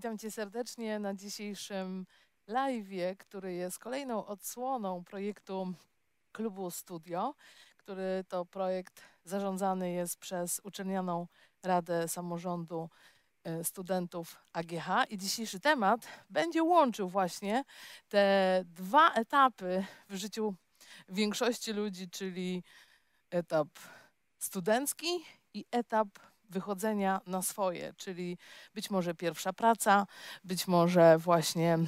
Witam Cię serdecznie na dzisiejszym live, który jest kolejną odsłoną projektu Klubu Studio, który to projekt zarządzany jest przez uczelnianą Radę Samorządu e, Studentów AGH i dzisiejszy temat będzie łączył właśnie te dwa etapy w życiu większości ludzi, czyli etap studencki i etap wychodzenia na swoje, czyli być może pierwsza praca, być może właśnie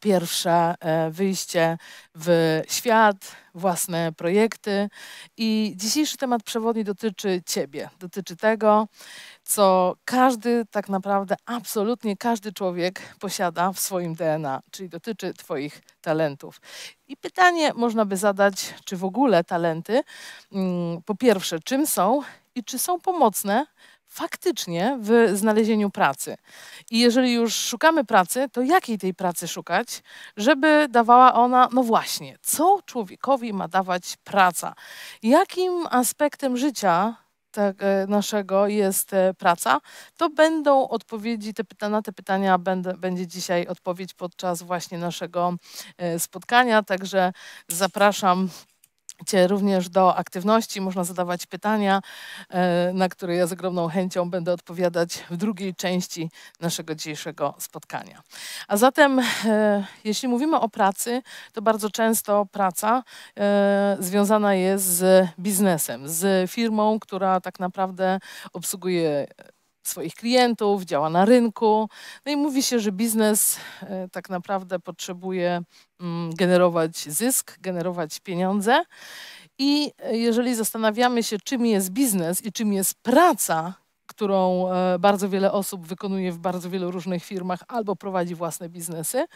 pierwsze e, wyjście w świat, własne projekty. I dzisiejszy temat przewodni dotyczy Ciebie, dotyczy tego, co każdy, tak naprawdę, absolutnie każdy człowiek posiada w swoim DNA, czyli dotyczy Twoich talentów. I pytanie można by zadać, czy w ogóle talenty, mm, po pierwsze, czym są i czy są pomocne faktycznie w znalezieniu pracy. I jeżeli już szukamy pracy, to jakiej tej pracy szukać, żeby dawała ona, no właśnie, co człowiekowi ma dawać praca? Jakim aspektem życia tak, e, naszego jest e, praca, to będą odpowiedzi, te pyta, na te pytania będę, będzie dzisiaj odpowiedź podczas właśnie naszego e, spotkania, także zapraszam również do aktywności. Można zadawać pytania, e, na które ja z ogromną chęcią będę odpowiadać w drugiej części naszego dzisiejszego spotkania. A zatem, e, jeśli mówimy o pracy, to bardzo często praca e, związana jest z biznesem, z firmą, która tak naprawdę obsługuje swoich klientów, działa na rynku. No i mówi się, że biznes e, tak naprawdę potrzebuje mm, generować zysk, generować pieniądze. I e, jeżeli zastanawiamy się, czym jest biznes i czym jest praca, którą e, bardzo wiele osób wykonuje w bardzo wielu różnych firmach albo prowadzi własne biznesy,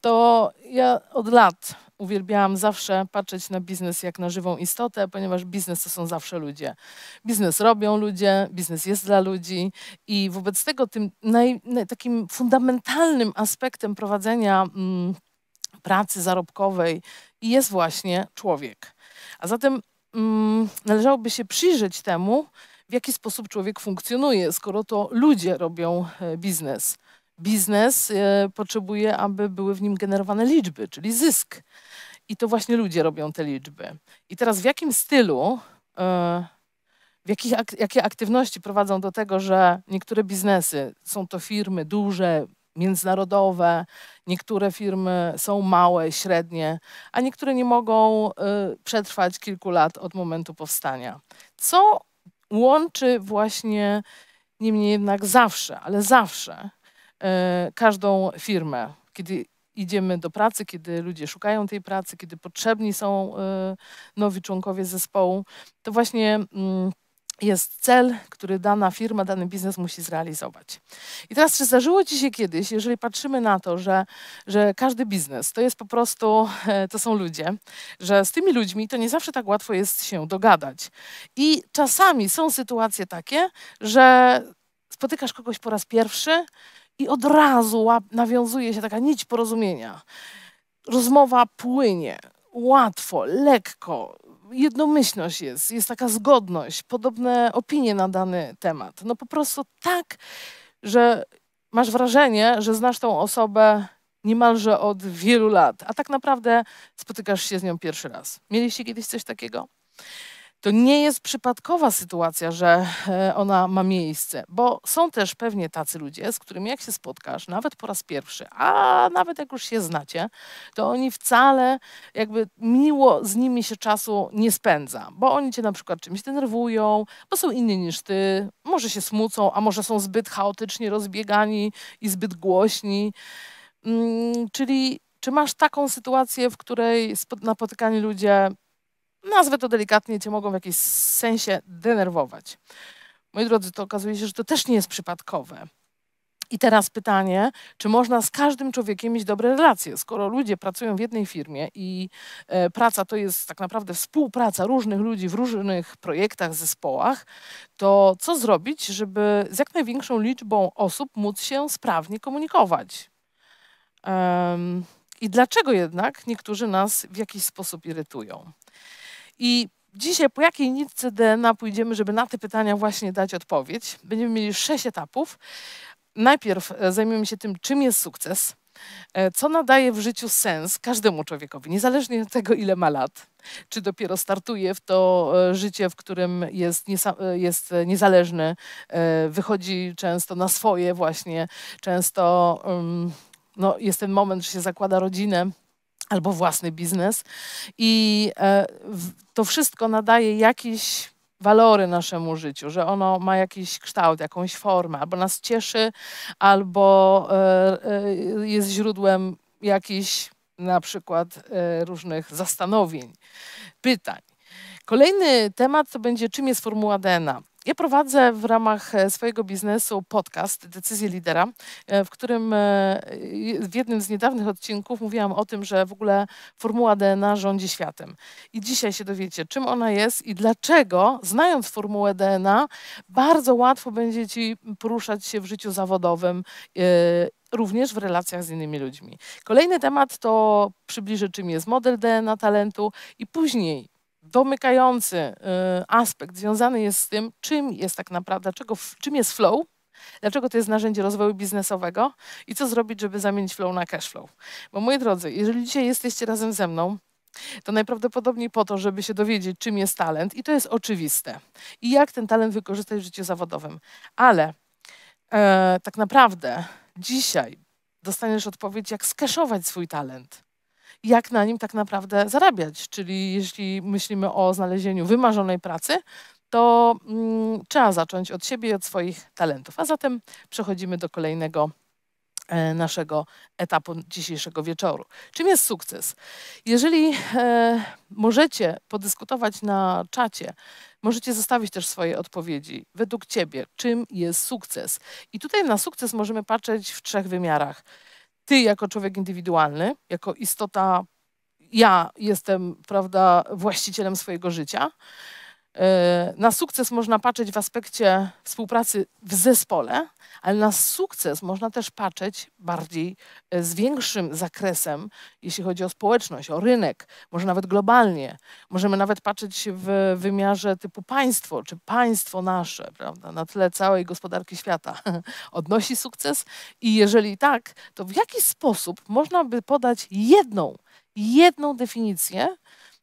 to ja od lat uwielbiałam zawsze patrzeć na biznes jak na żywą istotę, ponieważ biznes to są zawsze ludzie. Biznes robią ludzie, biznes jest dla ludzi i wobec tego tym naj, takim fundamentalnym aspektem prowadzenia mm, pracy zarobkowej jest właśnie człowiek. A zatem mm, należałoby się przyjrzeć temu, w jaki sposób człowiek funkcjonuje, skoro to ludzie robią e, biznes. Biznes e, potrzebuje, aby były w nim generowane liczby, czyli zysk. I to właśnie ludzie robią te liczby. I teraz w jakim stylu, e, w jakich, jakie aktywności prowadzą do tego, że niektóre biznesy, są to firmy duże, międzynarodowe, niektóre firmy są małe, średnie, a niektóre nie mogą przetrwać kilku lat od momentu powstania. Co łączy właśnie, niemniej jednak zawsze, ale zawsze e, każdą firmę. Kiedy idziemy do pracy, kiedy ludzie szukają tej pracy, kiedy potrzebni są e, nowi członkowie zespołu, to właśnie mm, jest cel, który dana firma, dany biznes musi zrealizować. I teraz, czy zdarzyło Ci się kiedyś, jeżeli patrzymy na to, że, że każdy biznes to jest po prostu, e, to są ludzie, że z tymi ludźmi to nie zawsze tak łatwo jest się dogadać. I czasami są sytuacje takie, że spotykasz kogoś po raz pierwszy i od razu nawiązuje się taka nić porozumienia. Rozmowa płynie, łatwo, lekko, jednomyślność jest, jest taka zgodność, podobne opinie na dany temat. No po prostu tak, że masz wrażenie, że znasz tą osobę niemalże od wielu lat, a tak naprawdę spotykasz się z nią pierwszy raz. Mieliście kiedyś coś takiego? To nie jest przypadkowa sytuacja, że e, ona ma miejsce, bo są też pewnie tacy ludzie, z którymi jak się spotkasz, nawet po raz pierwszy, a nawet jak już się znacie, to oni wcale jakby miło z nimi się czasu nie spędza, bo oni cię na przykład czymś denerwują, bo są inni niż ty, może się smucą, a może są zbyt chaotycznie rozbiegani i zbyt głośni. Hmm, czyli czy masz taką sytuację, w której napotykani ludzie nazwę to delikatnie, cię mogą w jakiś sensie denerwować. Moi drodzy, to okazuje się, że to też nie jest przypadkowe. I teraz pytanie, czy można z każdym człowiekiem mieć dobre relacje, skoro ludzie pracują w jednej firmie i e, praca to jest tak naprawdę współpraca różnych ludzi w różnych projektach, zespołach, to co zrobić, żeby z jak największą liczbą osób móc się sprawnie komunikować? I dlaczego jednak niektórzy nas w jakiś sposób irytują? I dzisiaj po jakiej nitce DNA pójdziemy, żeby na te pytania właśnie dać odpowiedź. Będziemy mieli sześć etapów. Najpierw e, zajmiemy się tym, czym jest sukces, e, co nadaje w życiu sens każdemu człowiekowi, niezależnie od tego, ile ma lat, czy dopiero startuje w to e, życie, w którym jest, jest niezależny, wychodzi często na swoje, właśnie często mm, no, jest ten moment, że się zakłada rodzinę albo własny biznes. I e, to wszystko nadaje jakiś walory naszemu życiu, że ono ma jakiś kształt, jakąś formę, albo nas cieszy, albo e, e, jest źródłem jakichś na przykład różnych zastanowień, pytań. Kolejny temat to będzie, czym jest formuła DNA. Ja prowadzę w ramach e, swojego biznesu podcast Decyzje Lidera, e, w którym e, w jednym z niedawnych odcinków mówiłam o tym, że w ogóle formuła DNA rządzi światem. I dzisiaj się dowiecie, czym ona jest i dlaczego, znając formułę DNA, bardzo łatwo będzie ci poruszać się w życiu zawodowym również w relacjach z innymi ludźmi. Kolejny temat to przybliżę, czym jest model DNA talentu i później domykający y, aspekt związany jest z tym, czym jest tak naprawdę, dlaczego, czym jest flow, Dlaczego to jest narzędzie rozwoju biznesowego i co zrobić, żeby zamienić flow na cash flow? Bo moi drodzy, jeżeli dzisiaj jesteście razem ze mną, to najprawdopodobniej po to, żeby się dowiedzieć, czym jest talent, i to jest oczywiste, i jak ten talent wykorzystać w życiu zawodowym. Ale e, tak naprawdę dzisiaj dostaniesz odpowiedź, jak skeszować swój talent jak na nim tak naprawdę zarabiać. Czyli jeśli myślimy o znalezieniu wymarzonej pracy, to mm, trzeba zacząć od siebie i od swoich talentów. A zatem przechodzimy do kolejnego e, naszego etapu dzisiejszego wieczoru. Czym jest sukces? Jeżeli e, możecie podyskutować na czacie, Możecie zostawić też swoje odpowiedzi. Według Ciebie, czym jest sukces? I tutaj na sukces możemy patrzeć w trzech wymiarach ty jako człowiek indywidualny, jako istota, ja jestem, prawda, właścicielem swojego życia, Y, na sukces można patrzeć w aspekcie współpracy w zespole, ale na sukces można też patrzeć bardziej y, z większym zakresem, jeśli chodzi o społeczność, o rynek, może nawet globalnie. Możemy nawet patrzeć w wymiarze typu państwo, czy państwo nasze, prawda, na tle całej gospodarki świata odnosi sukces i jeżeli tak, to w jaki sposób można by podać jedną, jedną definicję,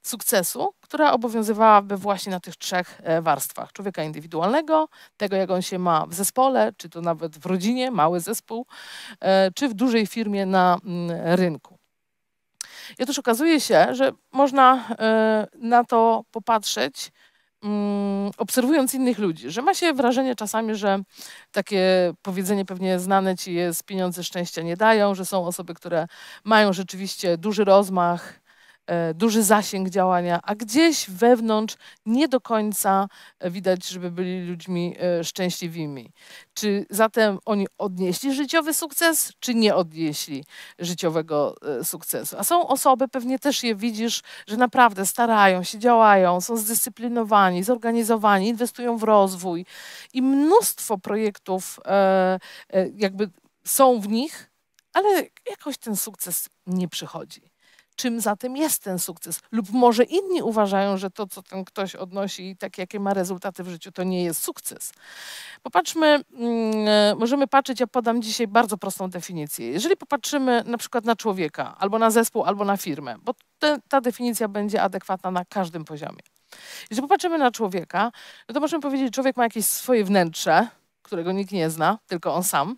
sukcesu, która obowiązywałaby właśnie na tych trzech e, warstwach: człowieka indywidualnego, tego, jak on się ma w zespole, czy to nawet w rodzinie, mały zespół, e, czy w dużej firmie na mm, rynku. I otóż okazuje się, że można e, na to popatrzeć, mm, obserwując innych ludzi, że ma się wrażenie czasami, że takie powiedzenie pewnie znane ci jest, pieniądze szczęścia nie dają, że są osoby, które mają rzeczywiście duży rozmach, E, duży zasięg działania, a gdzieś wewnątrz nie do końca e, widać, żeby byli ludźmi e, szczęśliwymi. Czy zatem oni odnieśli życiowy sukces, czy nie odnieśli życiowego sukcesu? A są osoby, pewnie też je widzisz, że naprawdę starają się, działają, są zdyscyplinowani, zorganizowani, inwestują w rozwój i mnóstwo projektów jakby są w nich, ale jakoś ten sukces nie przychodzi czym zatem jest ten sukces. Lub może inni uważają, że to, co ten ktoś odnosi i tak, jakie ma rezultaty w życiu, to nie jest sukces. Popatrzmy, mm, możemy patrzeć, ja podam dzisiaj bardzo prostą definicję. Jeżeli popatrzymy na przykład na człowieka, albo na zespół, albo na firmę, bo te, ta definicja będzie adekwatna na każdym poziomie. Jeżeli popatrzymy na człowieka, no to możemy powiedzieć, że człowiek ma jakieś swoje wnętrze, którego nikt nie zna, tylko on sam.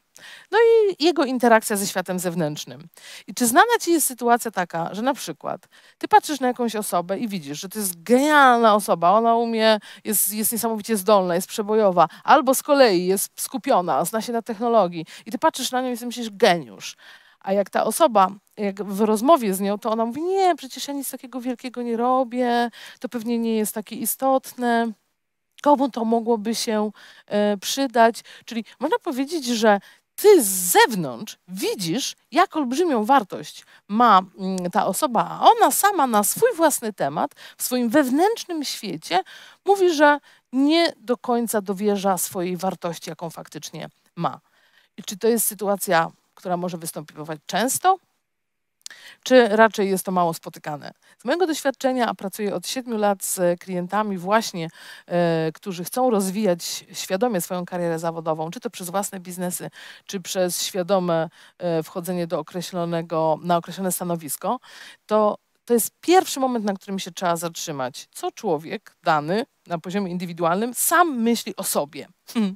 No i jego interakcja ze światem zewnętrznym. I czy znana ci jest sytuacja taka, że na przykład ty patrzysz na jakąś osobę i widzisz, że to jest genialna osoba, ona umie, jest, jest niesamowicie zdolna, jest przebojowa, albo z kolei jest skupiona, zna się na technologii i ty patrzysz na nią i myślisz geniusz. A jak ta osoba, jak w rozmowie z nią, to ona mówi, nie, przecież ja nic takiego wielkiego nie robię, to pewnie nie jest takie istotne komu to mogłoby się e, przydać. Czyli można powiedzieć, że ty z zewnątrz widzisz, jak olbrzymią wartość ma mm, ta osoba, a ona sama na swój własny temat, w swoim wewnętrznym świecie mówi, że nie do końca dowierza swojej wartości, jaką faktycznie ma. I czy to jest sytuacja, która może występować często? czy raczej jest to mało spotykane. Z mojego doświadczenia, a pracuję od 7 lat z klientami właśnie, e, którzy chcą rozwijać świadomie swoją karierę zawodową, czy to przez własne biznesy, czy przez świadome e, wchodzenie do określonego, na określone stanowisko, to to jest pierwszy moment, na którym się trzeba zatrzymać. Co człowiek dany na poziomie indywidualnym sam myśli o sobie. Hmm.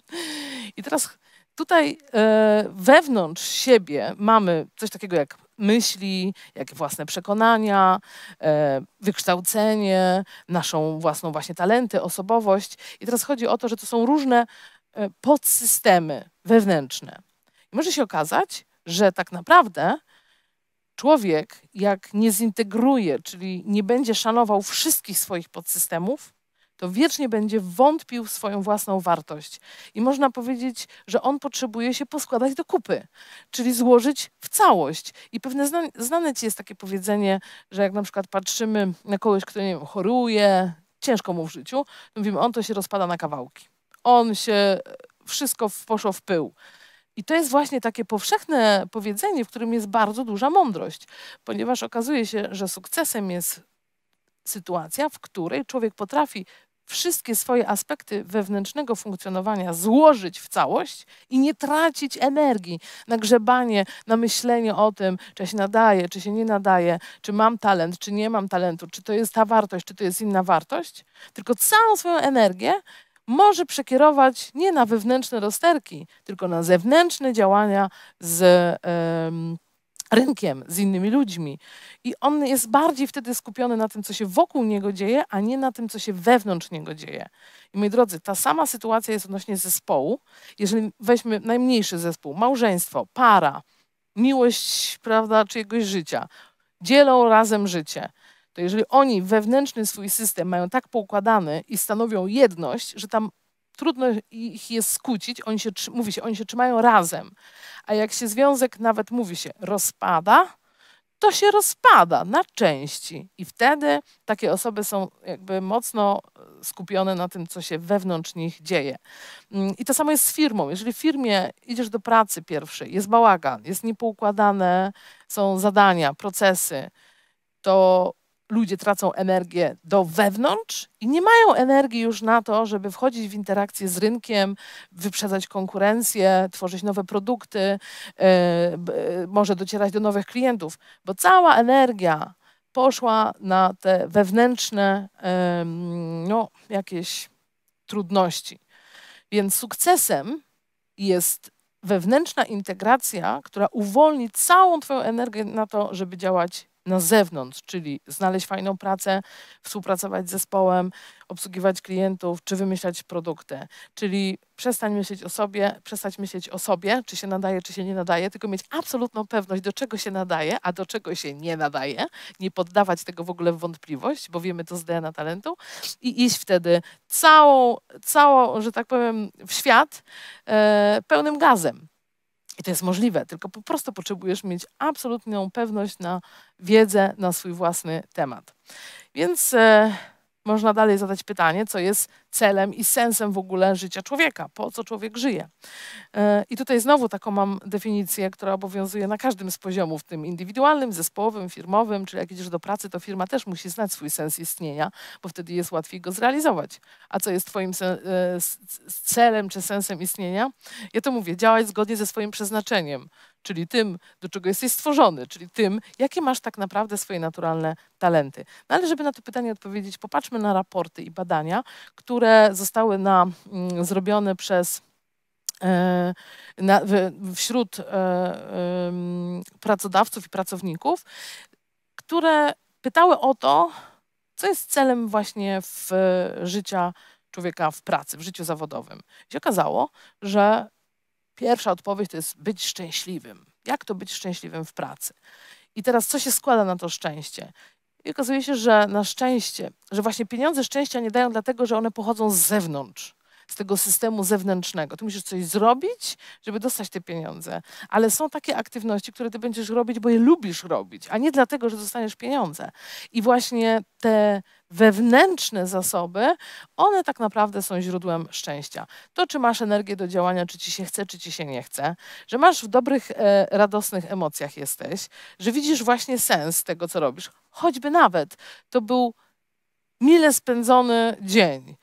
I teraz tutaj e, wewnątrz siebie mamy coś takiego jak myśli, jakie własne przekonania, e, wykształcenie, naszą własną właśnie talenty, osobowość. I teraz chodzi o to, że to są różne e, podsystemy wewnętrzne. I może się okazać, że tak naprawdę człowiek, jak nie zintegruje, czyli nie będzie szanował wszystkich swoich podsystemów, to wiecznie będzie wątpił w swoją własną wartość. I można powiedzieć, że on potrzebuje się poskładać do kupy, czyli złożyć w całość. I pewne znane ci jest takie powiedzenie, że jak na przykład patrzymy na kogoś, kto nie wiem, choruje, ciężko mu w życiu, to mówimy, on to się rozpada na kawałki. On się e, wszystko poszło w pył. I to jest właśnie takie powszechne powiedzenie, w którym jest bardzo duża mądrość, ponieważ okazuje się, że sukcesem jest sytuacja, w której człowiek potrafi wszystkie swoje aspekty wewnętrznego funkcjonowania złożyć w całość i nie tracić energii na grzebanie, na myślenie o tym, czy się nadaje, czy się nie nadaje, czy mam talent, czy nie mam talentu, czy to jest ta wartość, czy to jest inna wartość, tylko całą swoją energię może przekierować nie na wewnętrzne rozterki, tylko na zewnętrzne działania z. Yy, rynkiem, z innymi ludźmi. I on jest bardziej wtedy skupiony na tym, co się wokół niego dzieje, a nie na tym, co się wewnątrz niego dzieje. I moi drodzy, ta sama sytuacja jest odnośnie zespołu. Jeżeli weźmy najmniejszy zespół, małżeństwo, para, miłość, prawda, czyjegoś życia, dzielą razem życie, to jeżeli oni wewnętrzny swój system mają tak poukładany i stanowią jedność, że tam trudno ich jest skłócić, oni się, mówi się, oni się trzymają razem. A jak się związek nawet, mówi się, rozpada, to się rozpada na części. I wtedy takie osoby są jakby mocno e, skupione na tym, co się wewnątrz nich dzieje. Mm, I to samo jest z firmą. Jeżeli w firmie idziesz do pracy pierwszej, jest bałagan, jest niepoukładane, są zadania, procesy, to ludzie tracą energię do wewnątrz i nie mają energii już na to, żeby wchodzić w interakcję z rynkiem, wyprzedzać konkurencję, tworzyć nowe produkty, e, e, może docierać do nowych klientów, bo cała energia poszła na te wewnętrzne no, jakieś trudności. Więc sukcesem jest wewnętrzna integracja, która uwolni całą Twoją energię na to, żeby działać na zewnątrz, czyli znaleźć fajną pracę, współpracować z zespołem, obsługiwać klientów, czy wymyślać produkty. Czyli przestań myśleć o sobie, przestać myśleć o sobie, czy się nadaje, czy się nie nadaje, tylko mieć absolutną pewność, do czego się nadaje, a do czego się nie nadaje, nie poddawać tego w ogóle w wątpliwość, bo wiemy to z DNA talentu i iść wtedy całą, całą że tak powiem, w świat e, pełnym gazem i to jest możliwe, tylko po prostu potrzebujesz mieć absolutną pewność na wiedzę na swój własny temat. Więc. E, można dalej zadać pytanie, co jest celem i sensem w ogóle życia człowieka, po co człowiek żyje. E, I tutaj znowu taką mam definicję, która obowiązuje na każdym z poziomów, tym indywidualnym, zespołowym, firmowym, czyli jak idziesz do pracy, to firma też musi znać swój sens istnienia, bo wtedy jest łatwiej go zrealizować. A co jest twoim e, celem czy sensem istnienia? Ja to mówię, działać zgodnie ze swoim przeznaczeniem, czyli tym, do czego jesteś stworzony, czyli tym, jakie masz tak naprawdę swoje naturalne talenty. No ale żeby na to pytanie odpowiedzieć, popatrzmy na raporty i badania, które zostały na, mm, zrobione przez e, na, wśród e, pracodawców i pracowników, które pytały o to, co jest celem właśnie w e, życia człowieka w pracy, w życiu zawodowym. I się okazało, że Pierwsza odpowiedź to jest być szczęśliwym. Jak to być szczęśliwym w pracy? I teraz co się składa na to szczęście? I okazuje się, że na szczęście, że właśnie pieniądze szczęścia nie dają dlatego, że one pochodzą z zewnątrz z tego systemu zewnętrznego. Ty musisz coś zrobić, żeby dostać te pieniądze. Ale są takie aktywności, które ty będziesz robić, bo je lubisz robić, a nie dlatego, że dostaniesz pieniądze. I właśnie te wewnętrzne zasoby, one tak naprawdę są źródłem szczęścia. To, czy masz energię do działania, czy ci się chce, czy ci się nie chce, że masz w dobrych, e, radosnych emocjach jesteś, że widzisz właśnie sens tego, co robisz, choćby nawet to był mile spędzony dzień.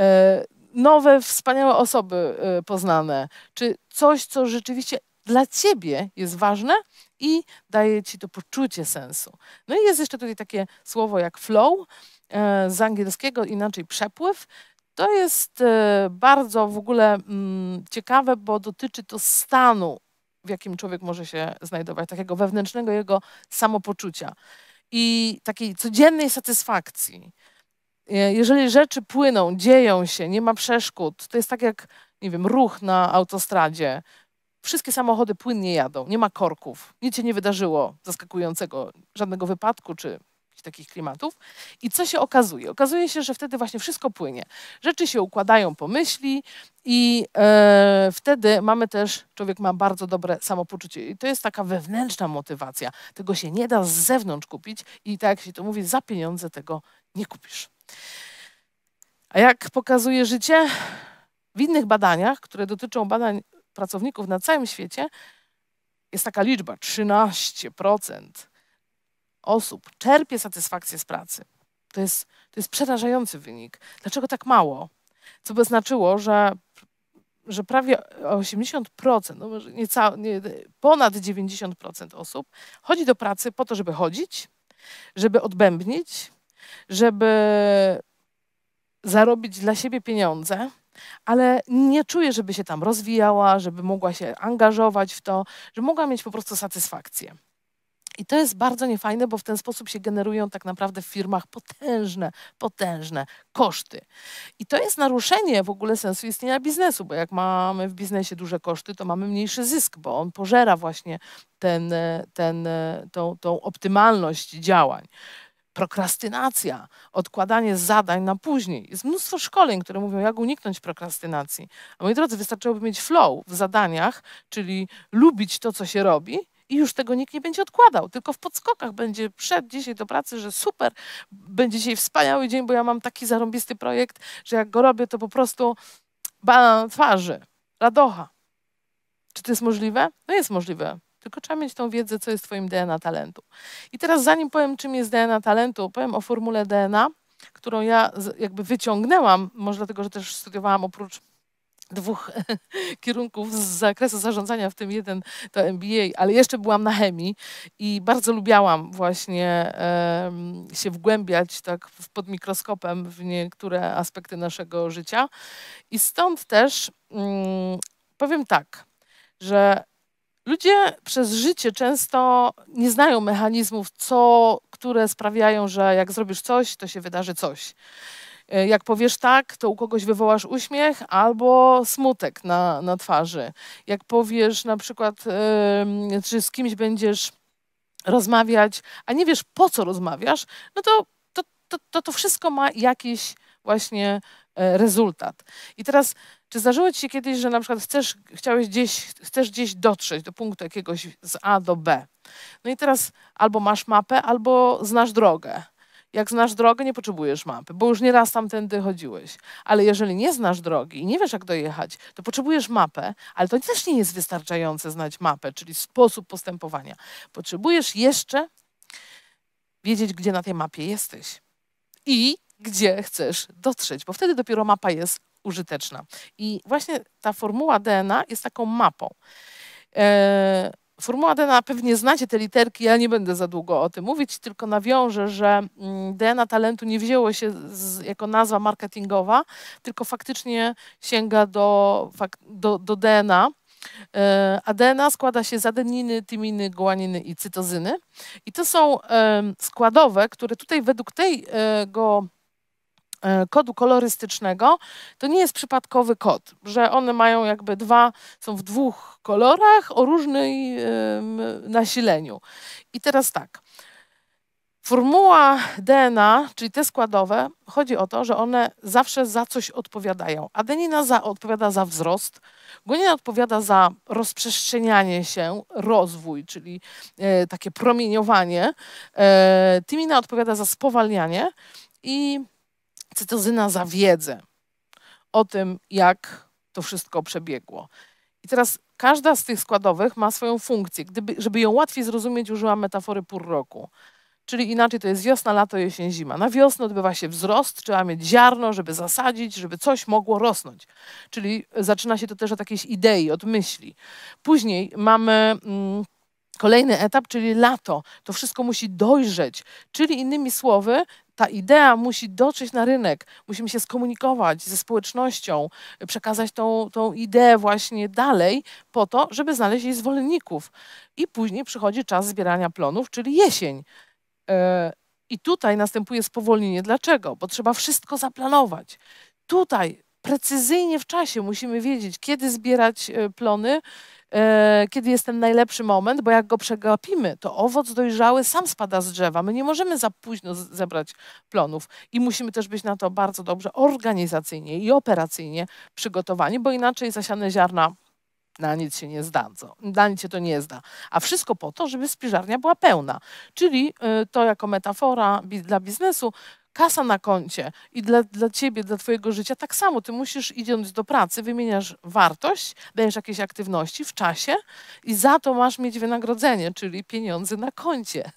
E, nowe, wspaniałe osoby y, poznane, czy coś, co rzeczywiście dla ciebie jest ważne i daje ci to poczucie sensu. No i jest jeszcze tutaj takie słowo jak flow, y, z angielskiego inaczej przepływ. To jest y, bardzo w ogóle mm, ciekawe, bo dotyczy to stanu, w jakim człowiek może się znajdować, takiego wewnętrznego jego samopoczucia i takiej codziennej satysfakcji. E, jeżeli rzeczy płyną, dzieją się, nie ma przeszkód, to jest tak jak, nie wiem, ruch na autostradzie. Wszystkie samochody płynnie jadą, nie ma korków, nic się nie wydarzyło zaskakującego, żadnego wypadku czy takich klimatów. I co się okazuje? Okazuje się, że wtedy właśnie wszystko płynie. Rzeczy się układają po myśli i e, wtedy mamy też, człowiek ma bardzo dobre samopoczucie. I to jest taka wewnętrzna motywacja. Tego się nie da z zewnątrz kupić i tak jak się to mówi, za pieniądze tego nie kupisz. A jak pokazuje życie, w innych badaniach, które dotyczą badań pracowników na całym świecie, jest taka liczba 13% osób czerpie satysfakcję z pracy. To jest, to jest przerażający wynik. Dlaczego tak mało? Co by znaczyło, że, że prawie 80%, no może nieca, nie, ponad 90% osób chodzi do pracy po to, żeby chodzić, żeby odbębnić, żeby zarobić dla siebie pieniądze, ale nie czuję, żeby się tam rozwijała, żeby mogła się angażować w to, że mogła mieć po prostu satysfakcję. I to jest bardzo niefajne, bo w ten sposób się generują tak naprawdę w firmach potężne, potężne koszty. I to jest naruszenie w ogóle sensu istnienia biznesu, bo jak mamy w biznesie duże koszty, to mamy mniejszy zysk, bo on pożera właśnie ten, ten, tą, tą optymalność działań. Prokrastynacja, odkładanie zadań na później. Jest mnóstwo szkoleń, które mówią, jak uniknąć prokrastynacji. A moi drodzy, wystarczyłoby mieć flow w zadaniach, czyli lubić to, co się robi, i już tego nikt nie będzie odkładał, tylko w podskokach będzie przed dzisiaj do pracy, że super, będzie dzisiaj wspaniały dzień, bo ja mam taki zarąbisty projekt, że jak go robię, to po prostu banan twarzy, radocha. Czy to jest możliwe? No jest możliwe tylko trzeba mieć tą wiedzę, co jest Twoim DNA talentu. I teraz, zanim powiem, czym jest DNA talentu, powiem o formule DNA, którą ja jakby wyciągnęłam, może dlatego, że też studiowałam oprócz dwóch kierunków z zakresu zarządzania, w tym jeden to MBA, ale jeszcze byłam na chemii i bardzo lubiałam właśnie się wgłębiać tak pod mikroskopem w niektóre aspekty naszego życia. I stąd też mm, powiem tak, że Ludzie przez życie często nie znają mechanizmów, co, które sprawiają, że jak zrobisz coś, to się wydarzy coś. E, jak powiesz tak, to u kogoś wywołasz uśmiech albo smutek na, na twarzy. Jak powiesz na przykład, yy, czy z kimś będziesz rozmawiać, a nie wiesz po co rozmawiasz, no to to, to, to wszystko ma jakiś właśnie e, rezultat. I teraz czy zdarzyło ci się kiedyś, że na przykład chcesz, chciałeś gdzieś, chcesz gdzieś dotrzeć do punktu jakiegoś z A do B? No i teraz albo masz mapę, albo znasz drogę. Jak znasz drogę, nie potrzebujesz mapy, bo już nieraz tamtędy chodziłeś. Ale jeżeli nie znasz drogi i nie wiesz, jak dojechać, to potrzebujesz mapę, ale to też nie jest wystarczające znać mapę, czyli sposób postępowania. Potrzebujesz jeszcze wiedzieć, gdzie na tej mapie jesteś i gdzie chcesz dotrzeć, bo wtedy dopiero mapa jest użyteczna. I właśnie ta formuła DNA jest taką mapą. E, formuła DNA, pewnie znacie te literki, ja nie będę za długo o tym mówić, tylko nawiążę, że mm, DNA talentu nie wzięło się z, jako nazwa marketingowa, tylko faktycznie sięga do, do, do DNA. A DNA e, składa się z adeniny, tyminy, guaniny i cytozyny. I to są składowe, które tutaj według tego e, E, kodu kolorystycznego, to nie jest przypadkowy kod, że one mają jakby dwa, są w dwóch kolorach o różnej nasileniu. I teraz tak. Formuła DNA, czyli te składowe, chodzi o to, że one zawsze za coś odpowiadają. Adenina za, odpowiada za wzrost, guanina odpowiada za rozprzestrzenianie się, rozwój, czyli e, takie promieniowanie, e, tymina odpowiada za spowalnianie i cytozyna za wiedzę o tym, jak to wszystko przebiegło. I teraz każda z tych składowych ma swoją funkcję. Gdyby, żeby ją łatwiej zrozumieć, użyłam metafory pór roku. Czyli inaczej to jest wiosna, lato, jesień, zima. Na wiosnę odbywa się wzrost, trzeba mieć ziarno, żeby zasadzić, żeby coś mogło rosnąć. Czyli zaczyna się to też od jakiejś idei, od myśli. Później mamy. Mm, Kolejny etap, czyli lato. To wszystko musi dojrzeć. Czyli innymi słowy, ta idea musi dotrzeć na rynek. Musimy się skomunikować ze społecznością, przekazać tą, tą ideę właśnie dalej, po to, żeby znaleźć jej zwolenników. I później przychodzi czas zbierania plonów, czyli jesień. E, I tutaj następuje spowolnienie. Dlaczego? Bo trzeba wszystko zaplanować. Tutaj precyzyjnie w czasie musimy wiedzieć, kiedy zbierać e, plony, e, kiedy jest ten najlepszy moment, bo jak go przegapimy, to owoc dojrzały sam spada z drzewa. My nie możemy za późno zebrać plonów i musimy też być na to bardzo dobrze organizacyjnie i operacyjnie przygotowani, bo inaczej zasiane ziarna na nic się nie zdadzą, na nic się to nie zda. A wszystko po to, żeby spiżarnia była pełna. Czyli e, to jako metafora dla biznesu, kasa na koncie i dla, dla ciebie, dla twojego życia tak samo. Ty musisz idąc do pracy, wymieniasz wartość, dajesz jakieś aktywności w czasie i za to masz mieć wynagrodzenie, czyli pieniądze na koncie.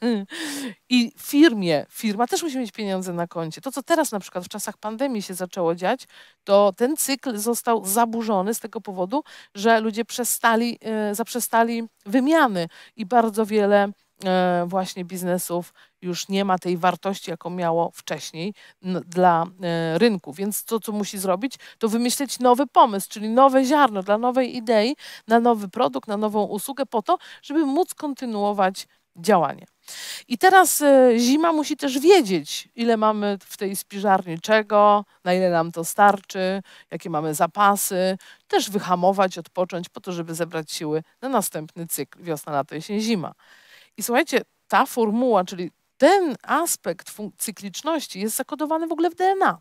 I firmie, firma też musi mieć pieniądze na koncie. To, co teraz na przykład w czasach pandemii się zaczęło dziać, to ten cykl został zaburzony z tego powodu, że ludzie przestali, e, zaprzestali wymiany i bardzo wiele E, właśnie biznesów już nie ma tej wartości, jaką miało wcześniej dla e, rynku. Więc to, co musi zrobić, to wymyślić nowy pomysł, czyli nowe ziarno dla nowej idei, na nowy produkt, na nową usługę, po to, żeby móc kontynuować działanie. I teraz e, zima musi też wiedzieć, ile mamy w tej spiżarni czego, na ile nam to starczy, jakie mamy zapasy, też wyhamować, odpocząć po to, żeby zebrać siły na następny cykl wiosna, lato, jesień, zima. I słuchajcie, ta formuła, czyli ten aspekt cykliczności jest zakodowany w ogóle w DNA.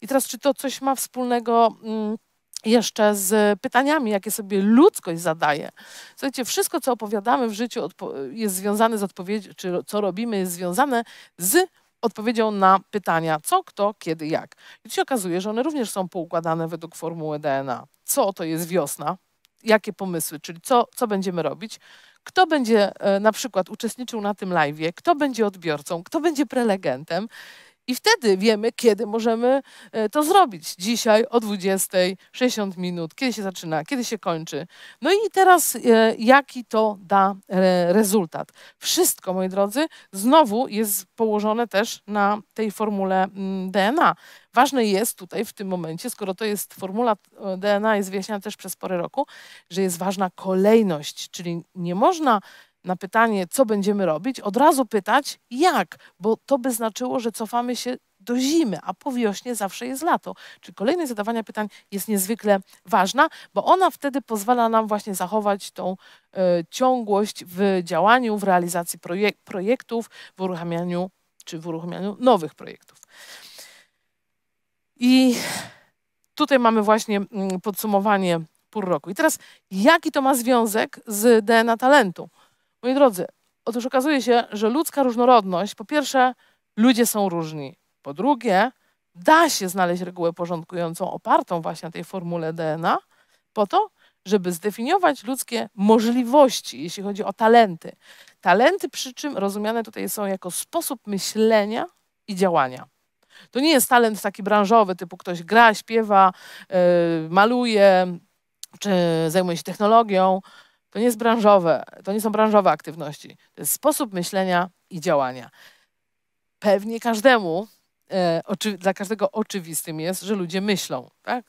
I teraz, czy to coś ma wspólnego mm, jeszcze z pytaniami, jakie sobie ludzkość zadaje? Słuchajcie, wszystko, co opowiadamy w życiu, jest związane z odpowiedzią, czy co robimy, jest związane z odpowiedzią na pytania co, kto, kiedy, jak. I tu się okazuje, że one również są poukładane według formuły DNA. Co to jest wiosna? Jakie pomysły, czyli co, co będziemy robić? kto będzie e, na przykład uczestniczył na tym live, kto będzie odbiorcą, kto będzie prelegentem. I wtedy wiemy, kiedy możemy e, to zrobić. Dzisiaj o 20, 60 minut, kiedy się zaczyna, kiedy się kończy. No i teraz, e, jaki to da rezultat. Wszystko, moi drodzy, znowu jest położone też na tej formule mm, DNA. Ważne jest tutaj w tym momencie, skoro to jest formuła e, DNA, jest wyjaśniana też przez porę roku, że jest ważna kolejność, czyli nie można na pytanie, co będziemy robić, od razu pytać jak, bo to by znaczyło, że cofamy się do zimy, a po wiośnie zawsze jest lato. Czyli kolejność zadawania pytań jest niezwykle ważna, bo ona wtedy pozwala nam właśnie zachować tą e, ciągłość w działaniu, w realizacji projek projektów, w uruchamianiu czy w uruchamianiu nowych projektów. I tutaj mamy właśnie mm, podsumowanie pół roku. I teraz, jaki to ma związek z DNA talentu? Moi drodzy, otóż okazuje się, że ludzka różnorodność, po pierwsze, ludzie są różni. Po drugie, da się znaleźć regułę porządkującą opartą właśnie na tej formule DNA, po to, żeby zdefiniować ludzkie możliwości, jeśli chodzi o talenty. Talenty, przy czym rozumiane tutaj są jako sposób myślenia i działania. To nie jest talent taki branżowy, typu ktoś gra, śpiewa, y, maluje, czy zajmuje się technologią. To nie jest branżowe, to nie są branżowe aktywności. To jest sposób myślenia i działania. Pewnie każdemu, y, dla każdego oczywistym jest, że ludzie myślą, tak?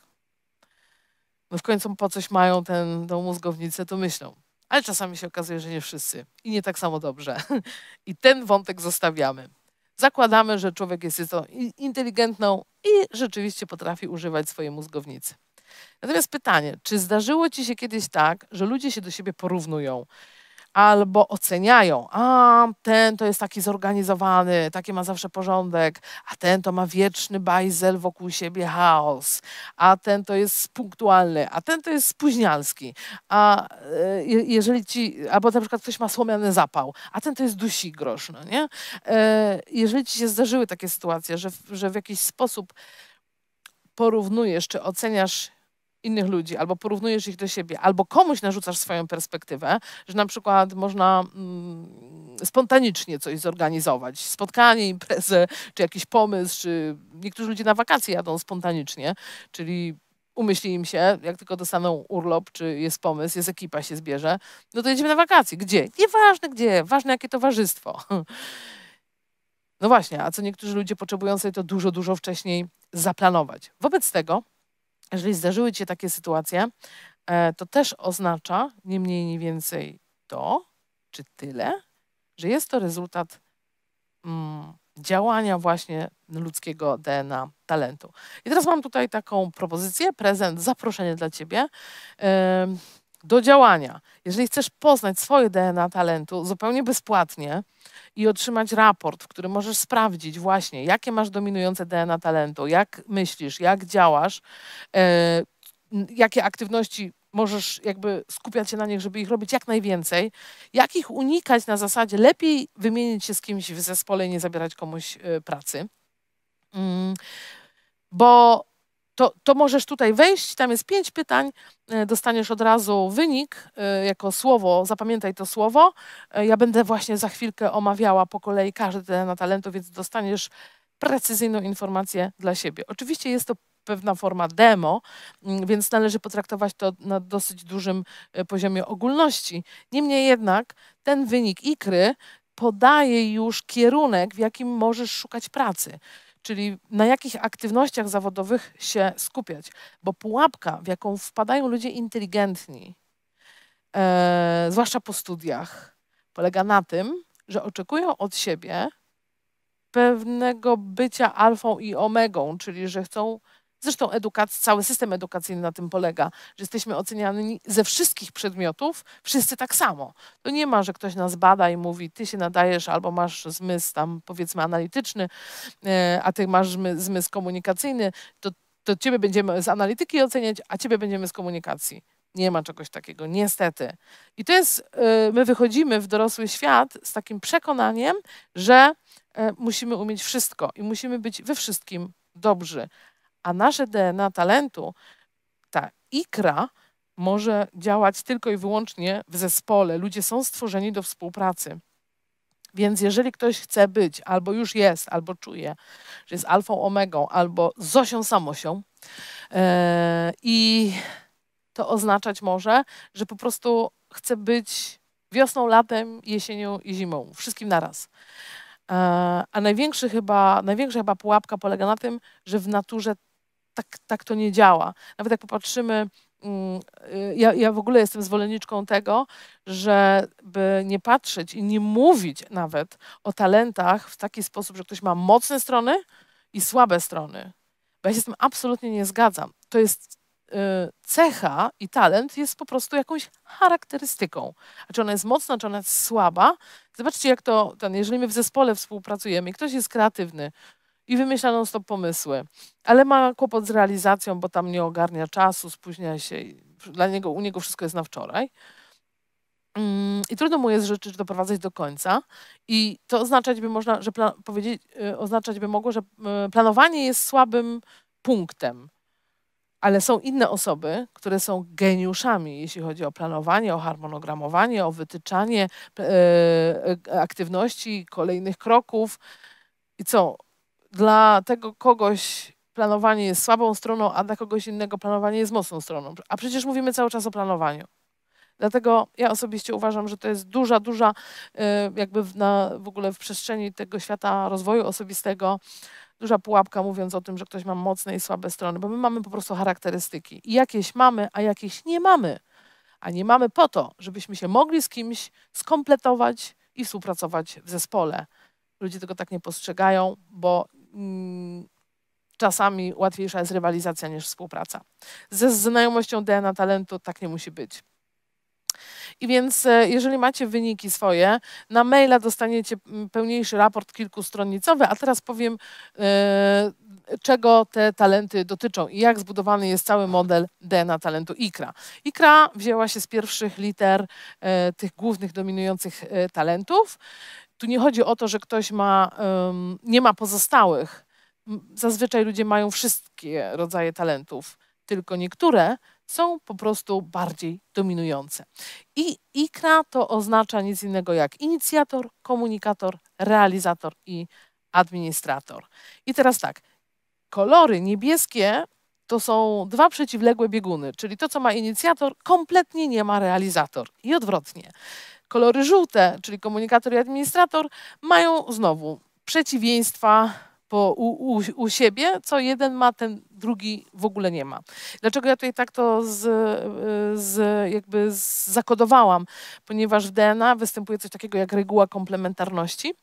No w końcu po coś mają ten, mózgownicę, to myślą. Ale czasami się okazuje, że nie wszyscy i nie tak samo dobrze. I ten wątek zostawiamy zakładamy, że człowiek jest istotą inteligentną i rzeczywiście potrafi używać swojej mózgownicy. Natomiast pytanie, czy zdarzyło ci się kiedyś tak, że ludzie się do siebie porównują? albo oceniają, a ten to jest taki zorganizowany, taki ma zawsze porządek, a ten to ma wieczny bajzel wokół siebie chaos, a ten to jest punktualny, a ten to jest spóźnialski, a e, jeżeli ci, albo na przykład ktoś ma słomiany zapał, a ten to jest dusi grosz, no nie? E, jeżeli ci się zdarzyły takie sytuacje, że, że w jakiś sposób porównujesz czy oceniasz innych ludzi, albo porównujesz ich do siebie, albo komuś narzucasz swoją perspektywę, że na przykład można mm, spontanicznie coś zorganizować, spotkanie, imprezę, czy jakiś pomysł, czy niektórzy ludzie na wakacje jadą spontanicznie, czyli umyśli im się, jak tylko dostaną urlop, czy jest pomysł, jest ekipa, się zbierze, no to jedziemy na wakacje. Gdzie? Nieważne gdzie, ważne jakie towarzystwo. No właśnie, a co niektórzy ludzie potrzebują sobie to dużo, dużo wcześniej zaplanować. Wobec tego jeżeli zdarzyły Ci się takie sytuacje, e, to też oznacza nie mniej, nie więcej to, czy tyle, że jest to rezultat mm, działania właśnie ludzkiego DNA, talentu. I teraz mam tutaj taką propozycję, prezent, zaproszenie dla Ciebie do działania. Jeżeli chcesz poznać swoje DNA talentu zupełnie bezpłatnie i otrzymać raport, w którym możesz sprawdzić właśnie, jakie masz dominujące DNA talentu, jak myślisz, jak działasz, e, jakie aktywności możesz jakby skupiać się na nich, żeby ich robić jak najwięcej, jak ich unikać na zasadzie lepiej wymienić się z kimś w zespole i nie zabierać komuś e, pracy. Mm, bo to, to możesz tutaj wejść, tam jest pięć pytań, e, dostaniesz od razu wynik e, jako słowo, zapamiętaj to słowo. E, ja będę właśnie za chwilkę omawiała po kolei każde na talentu, więc dostaniesz precyzyjną informację dla siebie. Oczywiście jest to pewna forma demo, mm, więc należy potraktować to na dosyć dużym poziomie ogólności. Niemniej jednak ten wynik ikry podaje już kierunek, w jakim możesz szukać pracy czyli na jakich aktywnościach zawodowych się skupiać. Bo pułapka, w jaką wpadają ludzie inteligentni, e, zwłaszcza po studiach, polega na tym, że oczekują od siebie pewnego bycia alfą i omegą, czyli że chcą Zresztą edukacja, cały system edukacyjny na tym polega, że jesteśmy oceniani ze wszystkich przedmiotów, wszyscy tak samo. To nie ma, że ktoś nas bada i mówi, ty się nadajesz albo masz zmysł tam powiedzmy analityczny, e, a ty masz zmysł komunikacyjny, to, to ciebie będziemy z analityki oceniać, a ciebie będziemy z komunikacji. Nie ma czegoś takiego, niestety. I to jest, e, my wychodzimy w dorosły świat z takim przekonaniem, że e, musimy umieć wszystko i musimy być we wszystkim dobrzy. A nasze DNA talentu, ta ikra, może działać tylko i wyłącznie w zespole. Ludzie są stworzeni do współpracy. Więc jeżeli ktoś chce być, albo już jest, albo czuje, że jest alfą, omegą, albo zosią, samosią, yy, i to oznaczać może, że po prostu chce być wiosną, latem, jesienią i zimą. Wszystkim naraz. E, a największy chyba, największa chyba pułapka polega na tym, że w naturze tak, tak to nie działa. Nawet jak popatrzymy, mm, y, ja, ja w ogóle jestem zwolenniczką tego, żeby nie patrzeć i nie mówić nawet o talentach w taki sposób, że ktoś ma mocne strony i słabe strony. Bo ja się z tym absolutnie nie zgadzam. To jest y, cecha i talent jest po prostu jakąś charakterystyką. A czy ona jest mocna, czy ona jest słaba? Zobaczcie, jak to, ten, jeżeli my w zespole współpracujemy i ktoś jest kreatywny, i wymyśla non-stop pomysły. Ale ma kłopot z realizacją, bo tam nie ogarnia czasu, spóźnia się. Dla niego, u niego wszystko jest na wczoraj. Mm, I trudno mu jest rzeczy doprowadzać do końca. I to oznaczać by można, że plan, powiedzieć, y, oznaczać by mogło, że y, planowanie jest słabym punktem. Ale są inne osoby, które są geniuszami, jeśli chodzi o planowanie, o harmonogramowanie, o wytyczanie e, aktywności, kolejnych kroków. I co? dla tego kogoś planowanie jest słabą stroną, a dla kogoś innego planowanie jest mocną stroną. A przecież mówimy cały czas o planowaniu. Dlatego ja osobiście uważam, że to jest duża, duża y, jakby na, w ogóle w przestrzeni tego świata rozwoju osobistego duża pułapka mówiąc o tym, że ktoś ma mocne i słabe strony, bo my mamy po prostu charakterystyki. I jakieś mamy, a jakieś nie mamy. A nie mamy po to, żebyśmy się mogli z kimś skompletować i współpracować w zespole. Ludzie tego tak nie postrzegają, bo Mm, czasami łatwiejsza jest rywalizacja niż współpraca. Ze znajomością DNA talentu tak nie musi być. I więc, e, jeżeli macie wyniki swoje, na maila dostaniecie mm, pełniejszy raport kilkustronicowy, a teraz powiem, e, czego te talenty dotyczą i jak zbudowany jest cały model DNA talentu IKRA. IKRA wzięła się z pierwszych liter e, tych głównych dominujących talentów tu nie chodzi o to, że ktoś ma, nie ma pozostałych. Zazwyczaj ludzie mają wszystkie rodzaje talentów, tylko niektóre są po prostu bardziej dominujące. I ikra to oznacza nic innego jak inicjator, komunikator, realizator i administrator. I teraz tak, kolory niebieskie to są dwa przeciwległe bieguny, czyli to, co ma inicjator, kompletnie nie ma realizator i odwrotnie. Kolory żółte, czyli komunikator i administrator, mają znowu przeciwieństwa po, u, u, u, siebie, co jeden ma, ten drugi w ogóle nie ma. Dlaczego ja tutaj tak to z, z, jakby zakodowałam? Ponieważ w DNA występuje coś takiego jak reguła komplementarności.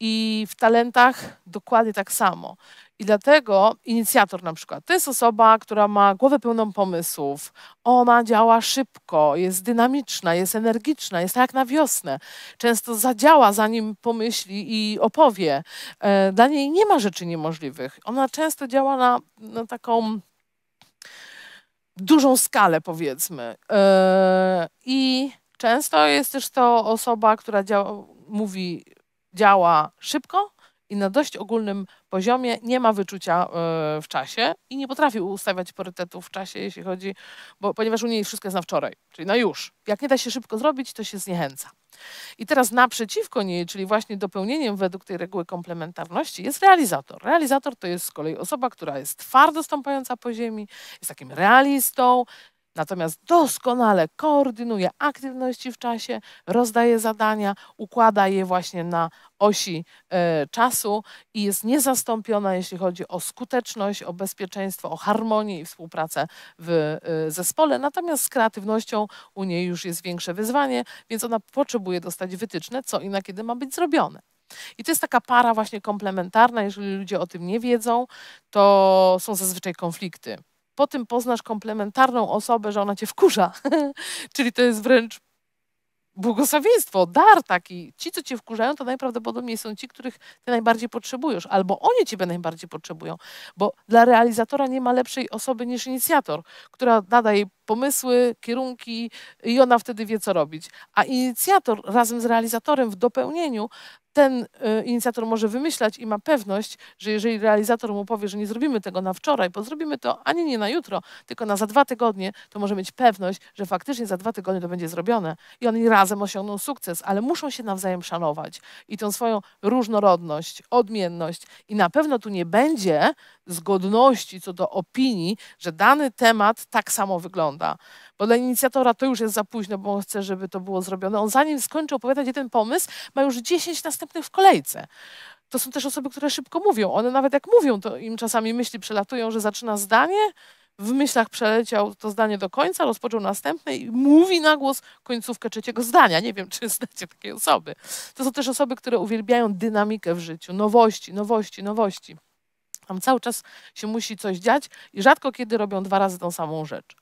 I w talentach dokładnie tak samo. I dlatego inicjator na przykład to jest osoba, która ma głowę pełną pomysłów, ona działa szybko, jest dynamiczna, jest energiczna, jest tak jak na wiosnę. Często zadziała, zanim pomyśli i opowie. E, dla niej nie ma rzeczy niemożliwych. Ona często działa na, na taką dużą skalę, powiedzmy. E, I często jest też to osoba, która działa, mówi działa szybko i na dość ogólnym poziomie nie ma wyczucia e, w czasie i nie potrafi ustawiać priorytetów w czasie, jeśli chodzi, bo, ponieważ u niej wszystko jest na wczoraj, czyli na już. Jak nie da się szybko zrobić, to się zniechęca. I teraz naprzeciwko niej, czyli właśnie dopełnieniem według tej reguły komplementarności, jest realizator. Realizator to jest z kolei osoba, która jest twardo stąpająca po ziemi, jest takim realistą, Natomiast doskonale koordynuje aktywności w czasie, rozdaje zadania, układa je właśnie na osi e, czasu i jest niezastąpiona, jeśli chodzi o skuteczność, o bezpieczeństwo, o harmonię i współpracę w e, zespole. Natomiast z kreatywnością u niej już jest większe wyzwanie, więc ona potrzebuje dostać wytyczne, co i na kiedy ma być zrobione. I to jest taka para właśnie komplementarna, jeżeli ludzie o tym nie wiedzą, to są zazwyczaj konflikty po tym poznasz komplementarną osobę, że ona cię wkurza. Czyli to jest wręcz błogosławieństwo, dar taki. Ci, co cię wkurzają, to najprawdopodobniej są ci, których ty najbardziej potrzebujesz, albo oni ciebie najbardziej potrzebują, bo dla realizatora nie ma lepszej osoby niż inicjator, która nada jej pomysły, kierunki i ona wtedy wie, co robić. A inicjator razem z realizatorem w dopełnieniu ten y, inicjator może wymyślać i ma pewność, że jeżeli realizator mu powie, że nie zrobimy tego na wczoraj, bo zrobimy to ani nie na jutro, tylko na za dwa tygodnie, to może mieć pewność, że faktycznie za dwa tygodnie to będzie zrobione i oni razem osiągną sukces, ale muszą się nawzajem szanować i tą swoją różnorodność, odmienność i na pewno tu nie będzie zgodności co do opinii, że dany temat tak samo wygląda. Bo dla inicjatora to już jest za późno, bo on chce, żeby to było zrobione. On zanim skończy opowiadać jeden pomysł, ma już 10 następnych w kolejce to są też osoby, które szybko mówią. One nawet jak mówią, to im czasami myśli przelatują, że zaczyna zdanie, w myślach przeleciał to zdanie do końca, rozpoczął następne i mówi na głos końcówkę trzeciego zdania. Nie wiem, czy znacie takie osoby. To są też osoby, które uwielbiają dynamikę w życiu, nowości, nowości, nowości. Tam cały czas się musi coś dziać i rzadko kiedy robią dwa razy tą samą rzecz.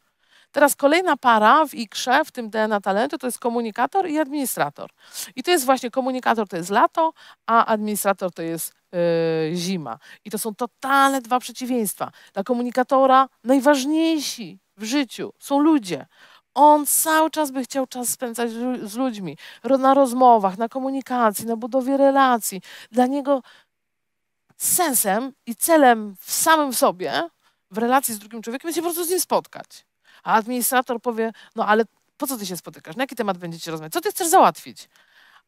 Teraz kolejna para w IKRZE, w tym DNA talentu, to jest komunikator i administrator. I to jest właśnie komunikator to jest lato, a administrator to jest y, zima. I to są totalne dwa przeciwieństwa. Dla komunikatora najważniejsi w życiu są ludzie. On cały czas by chciał czas spędzać z ludźmi, na rozmowach, na komunikacji, na budowie relacji. Dla niego sensem i celem w samym sobie, w relacji z drugim człowiekiem, jest się po prostu z nim spotkać. A administrator powie, no ale po co ty się spotykasz? Na jaki temat będziecie rozmawiać? Co ty chcesz załatwić?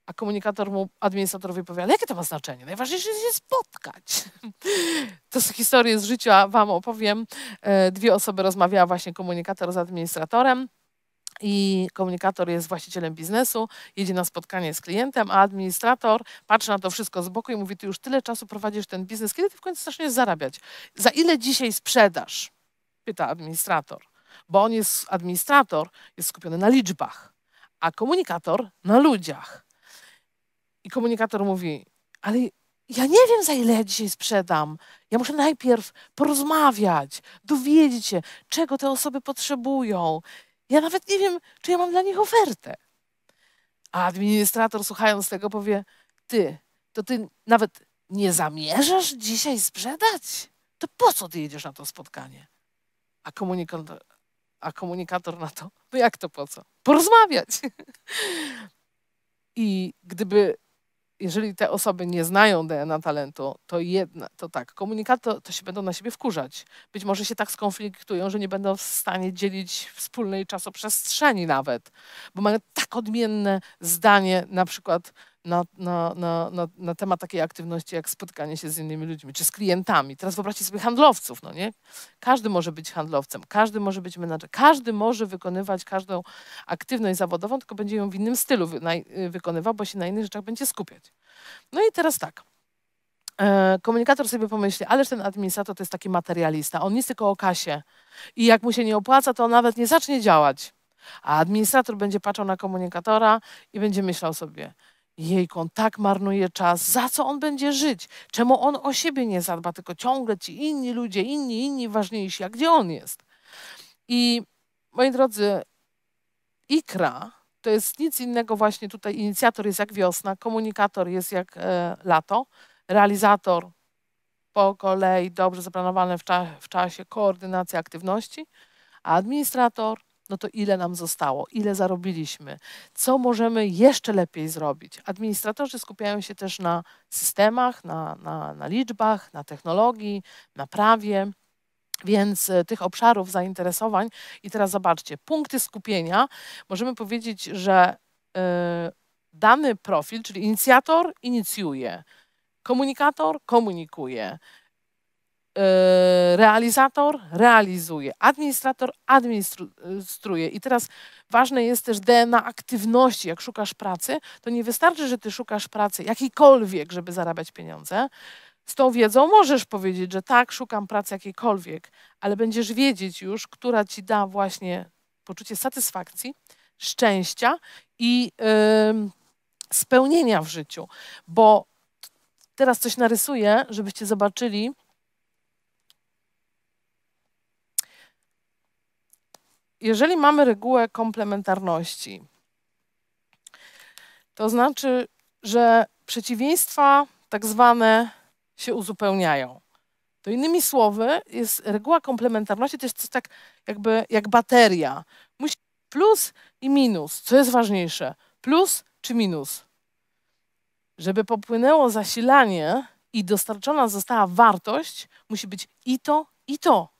A komunikator mu, administratorowi powie, ale jakie to ma znaczenie? Najważniejsze jest się spotkać. To są historie z życia, wam opowiem. E, dwie osoby rozmawiała właśnie komunikator z administratorem i komunikator jest właścicielem biznesu, jedzie na spotkanie z klientem, a administrator patrzy na to wszystko z boku i mówi, ty już tyle czasu prowadzisz ten biznes, kiedy ty w końcu zaczniesz zarabiać? Za ile dzisiaj sprzedasz? Pyta administrator bo on jest, administrator jest skupiony na liczbach, a komunikator na ludziach. I komunikator mówi, ale ja nie wiem, za ile ja dzisiaj sprzedam. Ja muszę najpierw porozmawiać, dowiedzieć się, czego te osoby potrzebują. Ja nawet nie wiem, czy ja mam dla nich ofertę. A administrator, słuchając tego, powie: Ty, to ty nawet nie zamierzasz dzisiaj sprzedać? To po co ty jedziesz na to spotkanie? A komunikator, a komunikator na to, no jak to po co? Porozmawiać. I gdyby, jeżeli te osoby nie znają DNA talentu, to jedna, to tak, komunikator to się będą na siebie wkurzać. Być może się tak skonfliktują, że nie będą w stanie dzielić wspólnej czasoprzestrzeni nawet, bo mają tak odmienne zdanie na przykład na, na, na, na, temat takiej aktywności, jak spotkanie się z innymi ludźmi, czy z klientami. Teraz wyobraźcie sobie handlowców, no nie? Każdy może być handlowcem, każdy może być menadżerem, każdy może wykonywać każdą aktywność zawodową, tylko będzie ją w innym stylu y, wykonywał, bo się na innych rzeczach będzie skupiać. No i teraz tak. E, komunikator sobie pomyśli, ależ ten administrator to jest taki materialista, on nic tylko o kasie i jak mu się nie opłaca, to on nawet nie zacznie działać. A administrator będzie patrzał na komunikatora i będzie myślał sobie, jej on tak marnuje czas. Za co on będzie żyć? Czemu on o siebie nie zadba, tylko ciągle ci inni ludzie, inni, inni ważniejsi, a gdzie on jest? I moi drodzy, ikra to jest nic innego właśnie tutaj. Inicjator jest jak wiosna, komunikator jest jak e, lato, realizator po kolei, dobrze zaplanowane w, cza w czasie koordynacja aktywności, a administrator no to ile nam zostało, ile zarobiliśmy, co możemy jeszcze lepiej zrobić. Administratorzy skupiają się też na systemach, na, na, na liczbach, na technologii, na prawie. Więc e, tych obszarów zainteresowań, i teraz zobaczcie, punkty skupienia, możemy powiedzieć, że yy, dany profil, czyli inicjator inicjuje, komunikator komunikuje, Y, realizator realizuje, administrator administruje. I teraz ważne jest też DNA aktywności. Jak szukasz pracy, to nie wystarczy, że ty szukasz pracy jakiejkolwiek, żeby zarabiać pieniądze. Z tą wiedzą możesz powiedzieć, że tak, szukam pracy jakiejkolwiek, ale będziesz wiedzieć już, która ci da właśnie poczucie satysfakcji, szczęścia i yy, spełnienia w życiu. Bo teraz coś narysuję, żebyście zobaczyli, jeżeli mamy regułę komplementarności, to znaczy, że przeciwieństwa tak zwane się uzupełniają. To innymi słowy, jest reguła komplementarności to jest coś tak jakby jak bateria. Musi plus i minus. Co jest ważniejsze? Plus czy minus? Żeby popłynęło zasilanie i dostarczona została wartość, musi być i to, i to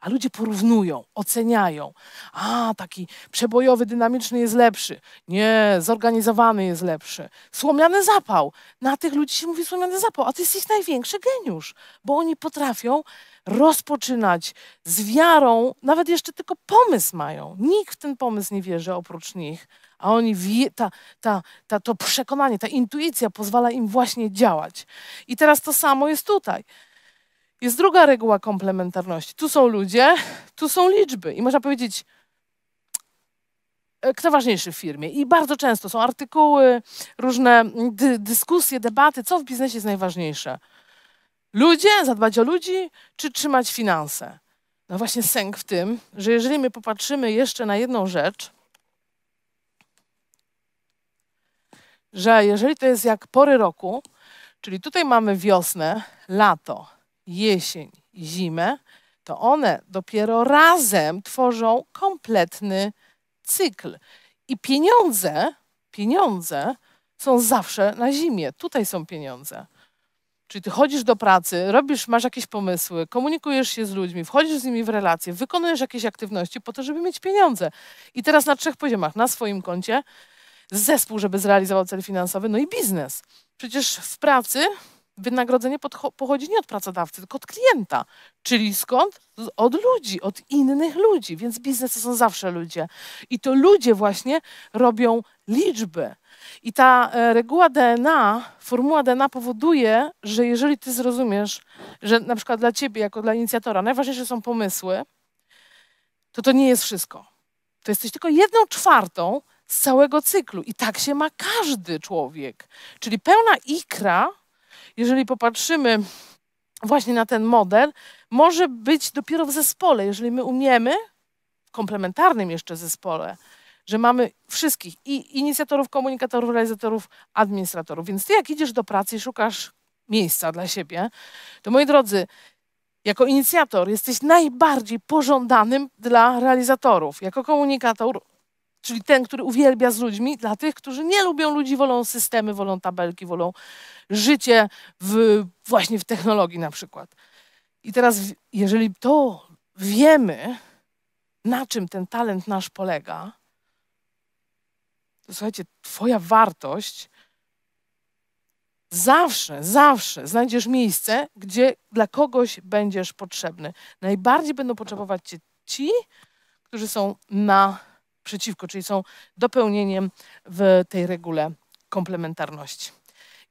a ludzie porównują, oceniają. A, taki przebojowy, dynamiczny jest lepszy. Nie, zorganizowany jest lepszy. Słomiany zapał. Na tych ludzi się mówi słomiany zapał, a to jest ich największy geniusz, bo oni potrafią rozpoczynać z wiarą, nawet jeszcze tylko pomysł mają. Nikt w ten pomysł nie wierzy oprócz nich, a oni wie, ta, ta, ta, to przekonanie, ta intuicja pozwala im właśnie działać. I teraz to samo jest tutaj. Jest druga reguła komplementarności. Tu są ludzie, tu są liczby. I można powiedzieć, e, kto ważniejszy w firmie. I bardzo często są artykuły, różne dy, dyskusje, debaty, co w biznesie jest najważniejsze. Ludzie, zadbać o ludzi, czy trzymać finanse? No właśnie sęk w tym, że jeżeli my popatrzymy jeszcze na jedną rzecz, że jeżeli to jest jak pory roku, czyli tutaj mamy wiosnę, lato, jesień, zimę, to one dopiero razem tworzą kompletny cykl. I pieniądze, pieniądze są zawsze na zimie. Tutaj są pieniądze. Czyli ty chodzisz do pracy, robisz, masz jakieś pomysły, komunikujesz się z ludźmi, wchodzisz z nimi w relacje, wykonujesz jakieś aktywności po to, żeby mieć pieniądze. I teraz na trzech poziomach, na swoim koncie, zespół, żeby zrealizował cel finansowy, no i biznes. Przecież w pracy wynagrodzenie pochodzi nie od pracodawcy, tylko od klienta. Czyli skąd? Od ludzi, od innych ludzi. Więc biznes to są zawsze ludzie. I to ludzie właśnie robią liczby. I ta e, reguła DNA, formuła DNA powoduje, że jeżeli ty zrozumiesz, że na przykład dla ciebie, jako dla inicjatora, najważniejsze są pomysły, to to nie jest wszystko. To jesteś tylko jedną czwartą z całego cyklu. I tak się ma każdy człowiek. Czyli pełna ikra jeżeli popatrzymy właśnie na ten model, może być dopiero w zespole, jeżeli my umiemy, w komplementarnym jeszcze zespole, że mamy wszystkich i inicjatorów, komunikatorów, realizatorów, administratorów. Więc ty, jak idziesz do pracy i szukasz miejsca dla siebie, to moi drodzy, jako inicjator jesteś najbardziej pożądanym dla realizatorów. Jako komunikator Czyli ten, który uwielbia z ludźmi, dla tych, którzy nie lubią ludzi, wolą systemy, wolą tabelki, wolą życie w, właśnie w technologii na przykład. I teraz, jeżeli to wiemy, na czym ten talent nasz polega, to słuchajcie, Twoja wartość zawsze, zawsze znajdziesz miejsce, gdzie dla kogoś będziesz potrzebny. Najbardziej będą potrzebować Cię ci, którzy są na przeciwko, czyli są dopełnieniem w tej regule komplementarności.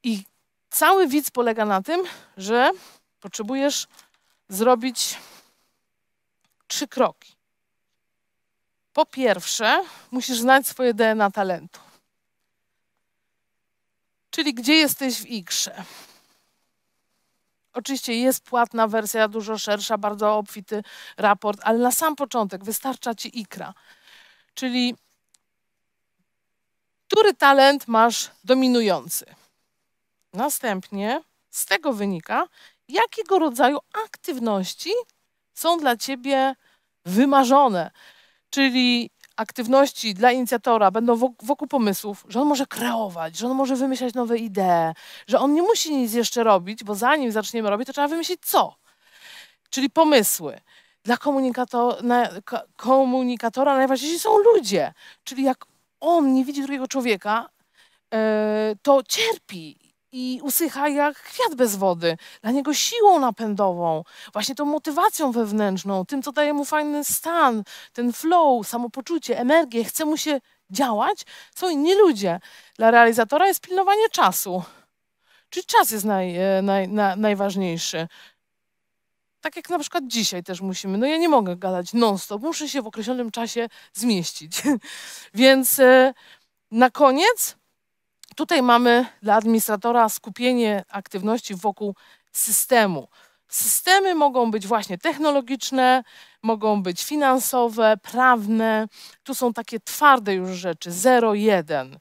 I cały widz polega na tym, że potrzebujesz zrobić trzy kroki. Po pierwsze, musisz znać swoje DNA talentu. Czyli gdzie jesteś w igrze? Oczywiście jest płatna wersja, dużo szersza, bardzo obfity raport, ale na sam początek wystarcza ci ikra. Czyli który talent masz dominujący. Następnie z tego wynika, jakiego rodzaju aktywności są dla ciebie wymarzone. Czyli aktywności dla inicjatora będą wokół pomysłów, że on może kreować, że on może wymyślać nowe idee, że on nie musi nic jeszcze robić, bo zanim zaczniemy robić, to trzeba wymyślić co. Czyli pomysły dla na, komunikatora najważniejsi są ludzie. Czyli jak on nie widzi drugiego człowieka, e, to cierpi i usycha jak kwiat bez wody. Dla niego siłą napędową, właśnie tą motywacją wewnętrzną, tym, co daje mu fajny stan, ten flow, samopoczucie, energię, chce mu się działać, są inni ludzie. Dla realizatora jest pilnowanie czasu. Czyli czas jest naj, e, naj, naj, najważniejszy tak jak na przykład dzisiaj też musimy, no ja nie mogę gadać non-stop, muszę się w określonym czasie zmieścić. Więc e, na koniec tutaj mamy dla administratora skupienie aktywności wokół systemu. Systemy mogą być właśnie technologiczne, mogą być finansowe, prawne. Tu są takie twarde już rzeczy, zero jeden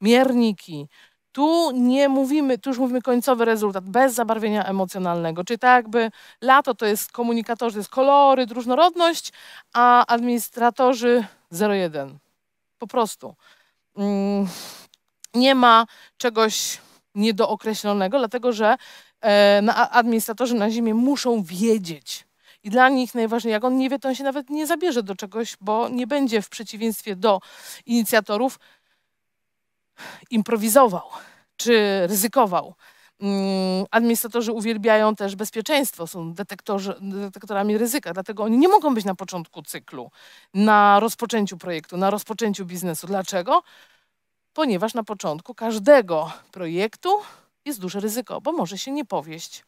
mierniki, tu nie mówimy, tu już mówimy końcowy rezultat, bez zabarwienia emocjonalnego. Czyli tak jakby lato to jest komunikatorzy, to jest kolory, różnorodność, a administratorzy 0-1. Po prostu. Mm, nie ma czegoś niedookreślonego, dlatego że e, administratorzy na zimie muszą wiedzieć. I dla nich najważniejsze, jak on nie wie, to on się nawet nie zabierze do czegoś, bo nie będzie w przeciwieństwie do inicjatorów improwizował czy ryzykował. Mm, administratorzy uwielbiają też bezpieczeństwo, są detektorami ryzyka, dlatego oni nie mogą być na początku cyklu, na rozpoczęciu projektu, na rozpoczęciu biznesu. Dlaczego? Ponieważ na początku każdego projektu jest duże ryzyko, bo może się nie powieść.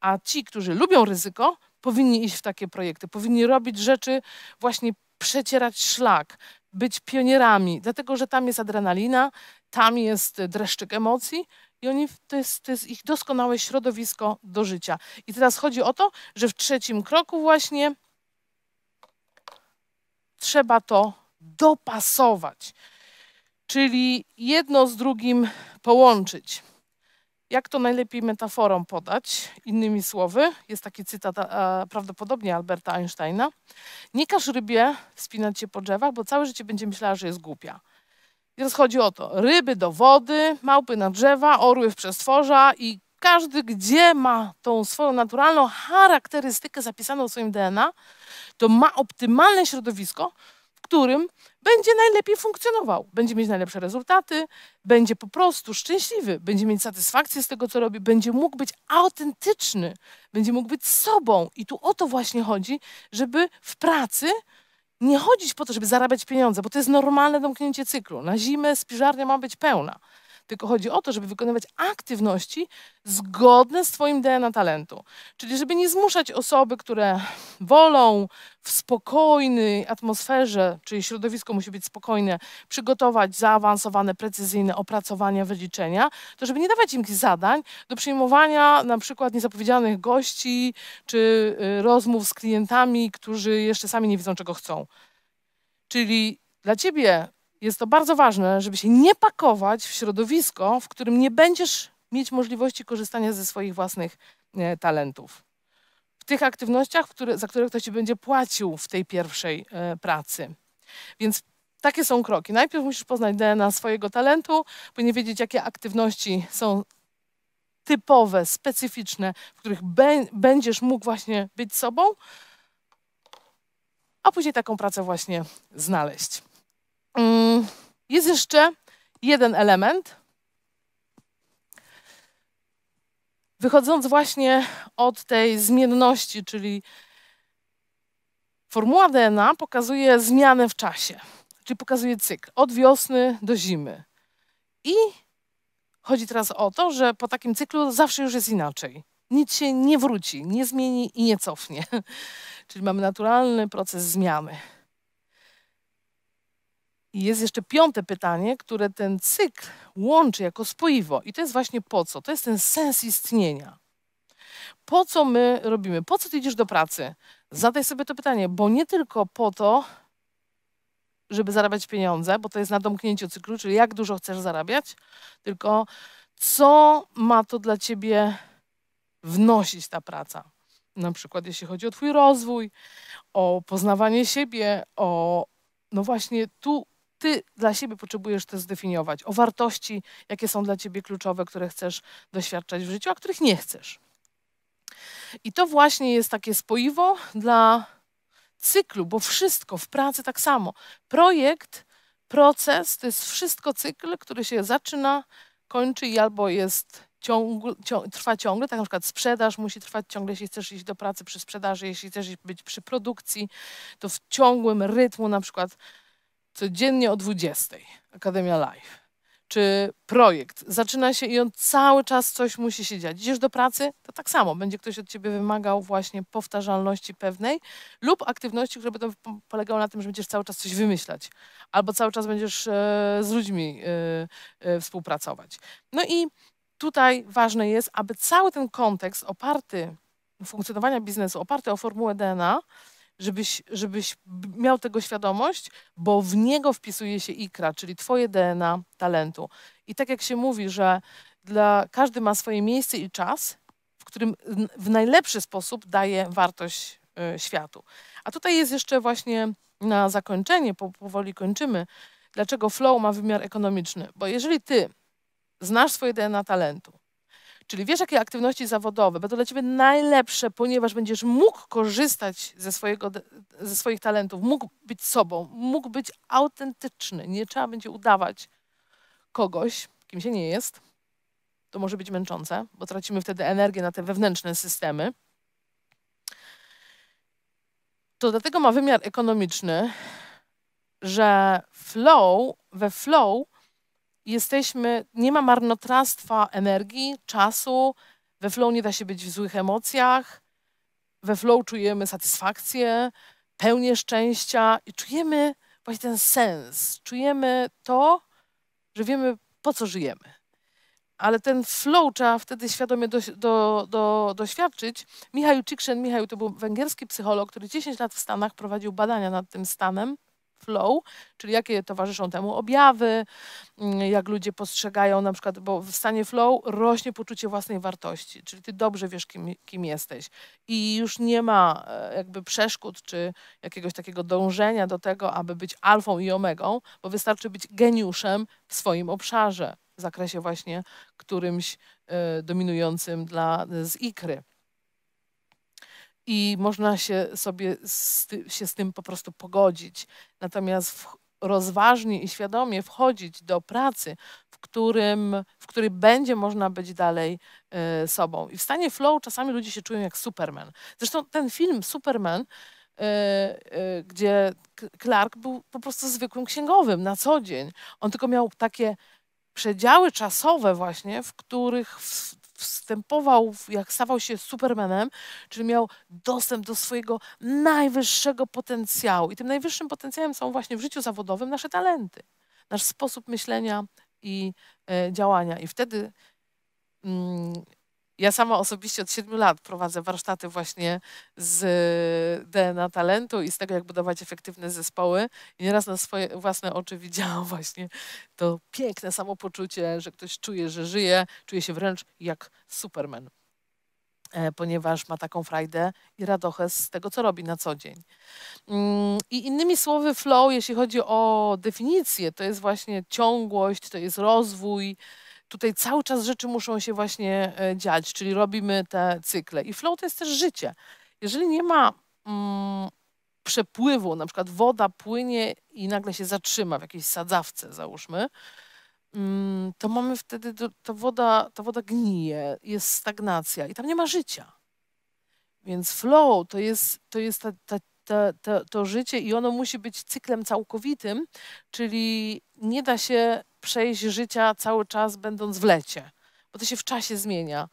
A ci, którzy lubią ryzyko, powinni iść w takie projekty, powinni robić rzeczy, właśnie przecierać szlak, być pionierami, dlatego że tam jest adrenalina, tam jest dreszczyk emocji i oni, to, jest, to jest ich doskonałe środowisko do życia. I teraz chodzi o to, że w trzecim kroku właśnie trzeba to dopasować, czyli jedno z drugim połączyć. Jak to najlepiej metaforą podać? Innymi słowy, jest taki cytat prawdopodobnie Alberta Einsteina. Nie każ rybie wspinać się po drzewach, bo całe życie będzie myślała, że jest głupia. I chodzi o to, ryby do wody, małpy na drzewa, orły w przestworza i każdy, gdzie ma tą swoją naturalną charakterystykę zapisaną w swoim DNA, to ma optymalne środowisko, w którym będzie najlepiej funkcjonował, będzie mieć najlepsze rezultaty, będzie po prostu szczęśliwy, będzie mieć satysfakcję z tego, co robi, będzie mógł być autentyczny, będzie mógł być sobą. I tu o to właśnie chodzi, żeby w pracy nie chodzić po to, żeby zarabiać pieniądze, bo to jest normalne domknięcie cyklu. Na zimę spiżarnia ma być pełna tylko chodzi o to, żeby wykonywać aktywności zgodne z Twoim DNA talentu. Czyli żeby nie zmuszać osoby, które wolą w spokojnej atmosferze, czyli środowisko musi być spokojne, przygotować zaawansowane, precyzyjne opracowania, wyliczenia, to żeby nie dawać im zadań do przyjmowania na przykład niezapowiedzianych gości czy y, rozmów z klientami, którzy jeszcze sami nie wiedzą, czego chcą. Czyli dla ciebie jest to bardzo ważne, żeby się nie pakować w środowisko, w którym nie będziesz mieć możliwości korzystania ze swoich własnych e, talentów. W tych aktywnościach, które, za które ktoś ci będzie płacił w tej pierwszej e, pracy. Więc takie są kroki. Najpierw musisz poznać DNA swojego talentu, powinien wiedzieć, jakie aktywności są typowe, specyficzne, w których be, będziesz mógł właśnie być sobą, a później taką pracę właśnie znaleźć. Mm, jest jeszcze jeden element. Wychodząc właśnie od tej zmienności, czyli formuła DNA pokazuje zmianę w czasie, czyli pokazuje cykl od wiosny do zimy. I chodzi teraz o to, że po takim cyklu zawsze już jest inaczej. Nic się nie wróci, nie zmieni i nie cofnie. Czyli mamy naturalny proces zmiany. I jest jeszcze piąte pytanie, które ten cykl łączy jako spoiwo. I to jest właśnie po co? To jest ten sens istnienia. Po co my robimy? Po co ty idziesz do pracy? Zadaj sobie to pytanie, bo nie tylko po to, żeby zarabiać pieniądze, bo to jest na domknięciu cyklu, czyli jak dużo chcesz zarabiać, tylko co ma to dla ciebie wnosić ta praca. Na przykład jeśli chodzi o twój rozwój, o poznawanie siebie, o no właśnie tu ty dla siebie potrzebujesz to zdefiniować, o wartości, jakie są dla ciebie kluczowe, które chcesz doświadczać w życiu, a których nie chcesz. I to właśnie jest takie spoiwo dla cyklu, bo wszystko w pracy tak samo. Projekt, proces to jest wszystko cykl, który się zaczyna, kończy i albo jest ciągle, trwa ciągle, tak na przykład sprzedaż musi trwać ciągle, jeśli chcesz iść do pracy przy sprzedaży, jeśli chcesz być przy produkcji, to w ciągłym rytmu na przykład codziennie o 20 Akademia Live. Czy projekt zaczyna się i on cały czas coś musi się dziać. Idziesz do pracy, to tak samo. Będzie ktoś od ciebie wymagał właśnie powtarzalności pewnej lub aktywności, które będą polegały na tym, że będziesz cały czas coś wymyślać albo cały czas będziesz e, z ludźmi e, e, współpracować. No i tutaj ważne jest, aby cały ten kontekst oparty funkcjonowania biznesu, oparty o formułę DNA, żebyś, żebyś miał tego świadomość, bo w niego wpisuje się ikra, czyli twoje DNA talentu. I tak jak się mówi, że dla, każdy ma swoje miejsce i czas, w którym w najlepszy sposób daje wartość y, światu. A tutaj jest jeszcze właśnie na zakończenie, powoli kończymy, dlaczego flow ma wymiar ekonomiczny. Bo jeżeli ty znasz swoje DNA talentu, Czyli wiesz, jakie aktywności zawodowe będą dla ciebie najlepsze, ponieważ będziesz mógł korzystać ze, swojego, ze swoich talentów, mógł być sobą, mógł być autentyczny. Nie trzeba będzie udawać kogoś, kim się nie jest. To może być męczące, bo tracimy wtedy energię na te wewnętrzne systemy. To dlatego ma wymiar ekonomiczny, że flow, we flow jesteśmy, nie ma marnotrawstwa energii, czasu, we flow nie da się być w złych emocjach, we flow czujemy satysfakcję, pełnię szczęścia i czujemy właśnie ten sens, czujemy to, że wiemy po co żyjemy. Ale ten flow trzeba wtedy świadomie do, do, do, doświadczyć. Michał Cikszyn, Michał to był węgierski psycholog, który 10 lat w Stanach prowadził badania nad tym stanem flow, czyli jakie towarzyszą temu objawy, mm, jak ludzie postrzegają na przykład, bo w stanie flow rośnie poczucie własnej wartości, czyli ty dobrze wiesz, kim, kim jesteś i już nie ma e, jakby przeszkód czy jakiegoś takiego dążenia do tego, aby być alfą i omegą, bo wystarczy być geniuszem w swoim obszarze, w zakresie właśnie którymś e, dominującym dla, z ikry i można się sobie z, się z tym po prostu pogodzić. Natomiast w, rozważnie i świadomie wchodzić do pracy, w, którym, w której będzie można być dalej e, sobą. I w stanie flow czasami ludzie się czują jak Superman. Zresztą ten film Superman, e, e, gdzie Clark był po prostu zwykłym księgowym na co dzień. On tylko miał takie przedziały czasowe właśnie, w których wstępował, jak stawał się Supermanem, czyli miał dostęp do swojego najwyższego potencjału. I tym najwyższym potencjałem są właśnie w życiu zawodowym nasze talenty, nasz sposób myślenia i e, działania. I wtedy mm, ja sama osobiście od siedmiu lat prowadzę warsztaty właśnie z y, DNA talentu i z tego, jak budować efektywne zespoły. I nieraz na swoje własne oczy widziałam właśnie to piękne samopoczucie, że ktoś czuje, że żyje, czuje się wręcz jak Superman e, ponieważ ma taką frajdę i radochę z tego, co robi na co dzień. Mm, I innymi słowy, flow, jeśli chodzi o definicję, to jest właśnie ciągłość, to jest rozwój, tutaj cały czas rzeczy muszą się właśnie e, dziać, czyli robimy te cykle. I flow to jest też życie. Jeżeli nie ma mm, przepływu, na przykład woda płynie i nagle się zatrzyma w jakiejś sadzawce, załóżmy, mm, to mamy wtedy, ta woda, ta woda gnije, jest stagnacja i tam nie ma życia. Więc flow to jest, to, jest ta, ta, ta, ta to życie i ono musi być cyklem całkowitym, czyli nie da się przejść życia cały czas będąc w lecie, bo to się w czasie zmienia.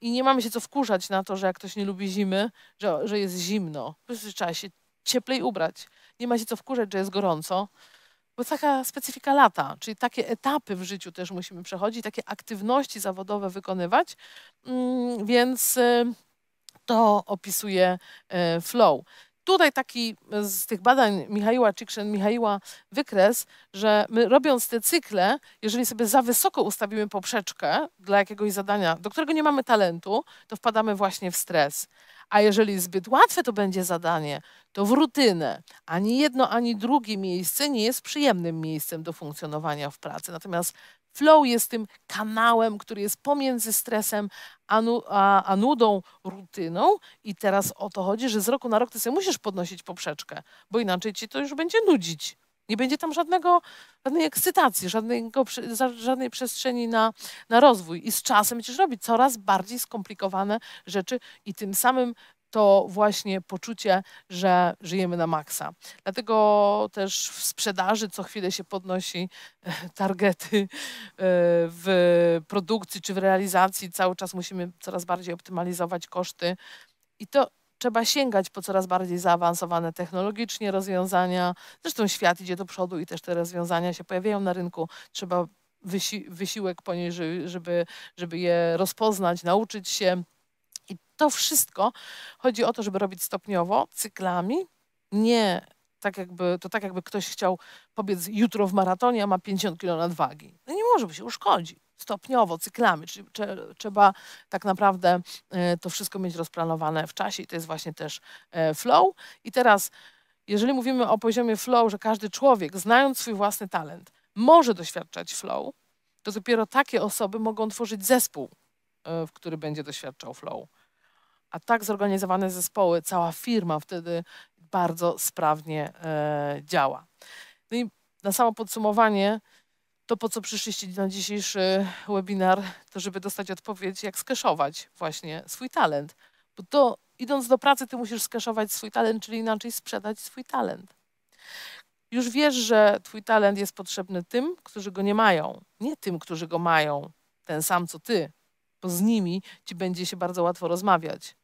I nie mamy się co wkurzać na to, że jak ktoś nie lubi zimy, że, że jest zimno. Po prostu trzeba się cieplej ubrać. Nie ma się co wkurzać, że jest gorąco, bo taka specyfika lata, czyli takie etapy w życiu też musimy przechodzić, takie aktywności zawodowe wykonywać, mm, więc y, to opisuje y, flow tutaj taki e, z tych badań Michała Czykrzyn, Michała wykres, że my robiąc te cykle, jeżeli sobie za wysoko ustawimy poprzeczkę dla jakiegoś zadania, do którego nie mamy talentu, to wpadamy właśnie w stres. A jeżeli zbyt łatwe to będzie zadanie, to w rutynę. Ani jedno, ani drugie miejsce nie jest przyjemnym miejscem do funkcjonowania w pracy. Natomiast Flow jest tym kanałem, który jest pomiędzy stresem a, nu, a, a nudą, rutyną. I teraz o to chodzi, że z roku na rok ty sobie musisz podnosić poprzeczkę, bo inaczej ci to już będzie nudzić. Nie będzie tam żadnego, żadnej ekscytacji, żadnego, żadnej przestrzeni na, na rozwój. I z czasem będziesz robić coraz bardziej skomplikowane rzeczy i tym samym to właśnie poczucie, że żyjemy na maksa. Dlatego też w sprzedaży co chwilę się podnosi e, targety e, w produkcji czy w realizacji. Cały czas musimy coraz bardziej optymalizować koszty i to trzeba sięgać po coraz bardziej zaawansowane technologicznie rozwiązania. Zresztą świat idzie do przodu i też te rozwiązania się pojawiają na rynku. Trzeba wysi wysiłek poniżej, żeby, żeby je rozpoznać, nauczyć się to wszystko chodzi o to, żeby robić stopniowo, cyklami, nie tak jakby, to tak jakby ktoś chciał pobiec jutro w maratonie, a ma 50 kg nadwagi. No nie może, by się uszkodzi. Stopniowo, cyklami, czyli trzeba tak naprawdę e, to wszystko mieć rozplanowane w czasie i to jest właśnie też e, flow. I teraz, jeżeli mówimy o poziomie flow, że każdy człowiek, znając swój własny talent, może doświadczać flow, to dopiero takie osoby mogą tworzyć zespół, e, w który będzie doświadczał flow a tak zorganizowane zespoły, cała firma wtedy bardzo sprawnie e, działa. No i na samo podsumowanie, to po co przyszliście na dzisiejszy webinar, to żeby dostać odpowiedź, jak skeszować właśnie swój talent. Bo to idąc do pracy, ty musisz skeszować swój talent, czyli inaczej sprzedać swój talent. Już wiesz, że twój talent jest potrzebny tym, którzy go nie mają, nie tym, którzy go mają, ten sam co ty, bo z nimi ci będzie się bardzo łatwo rozmawiać.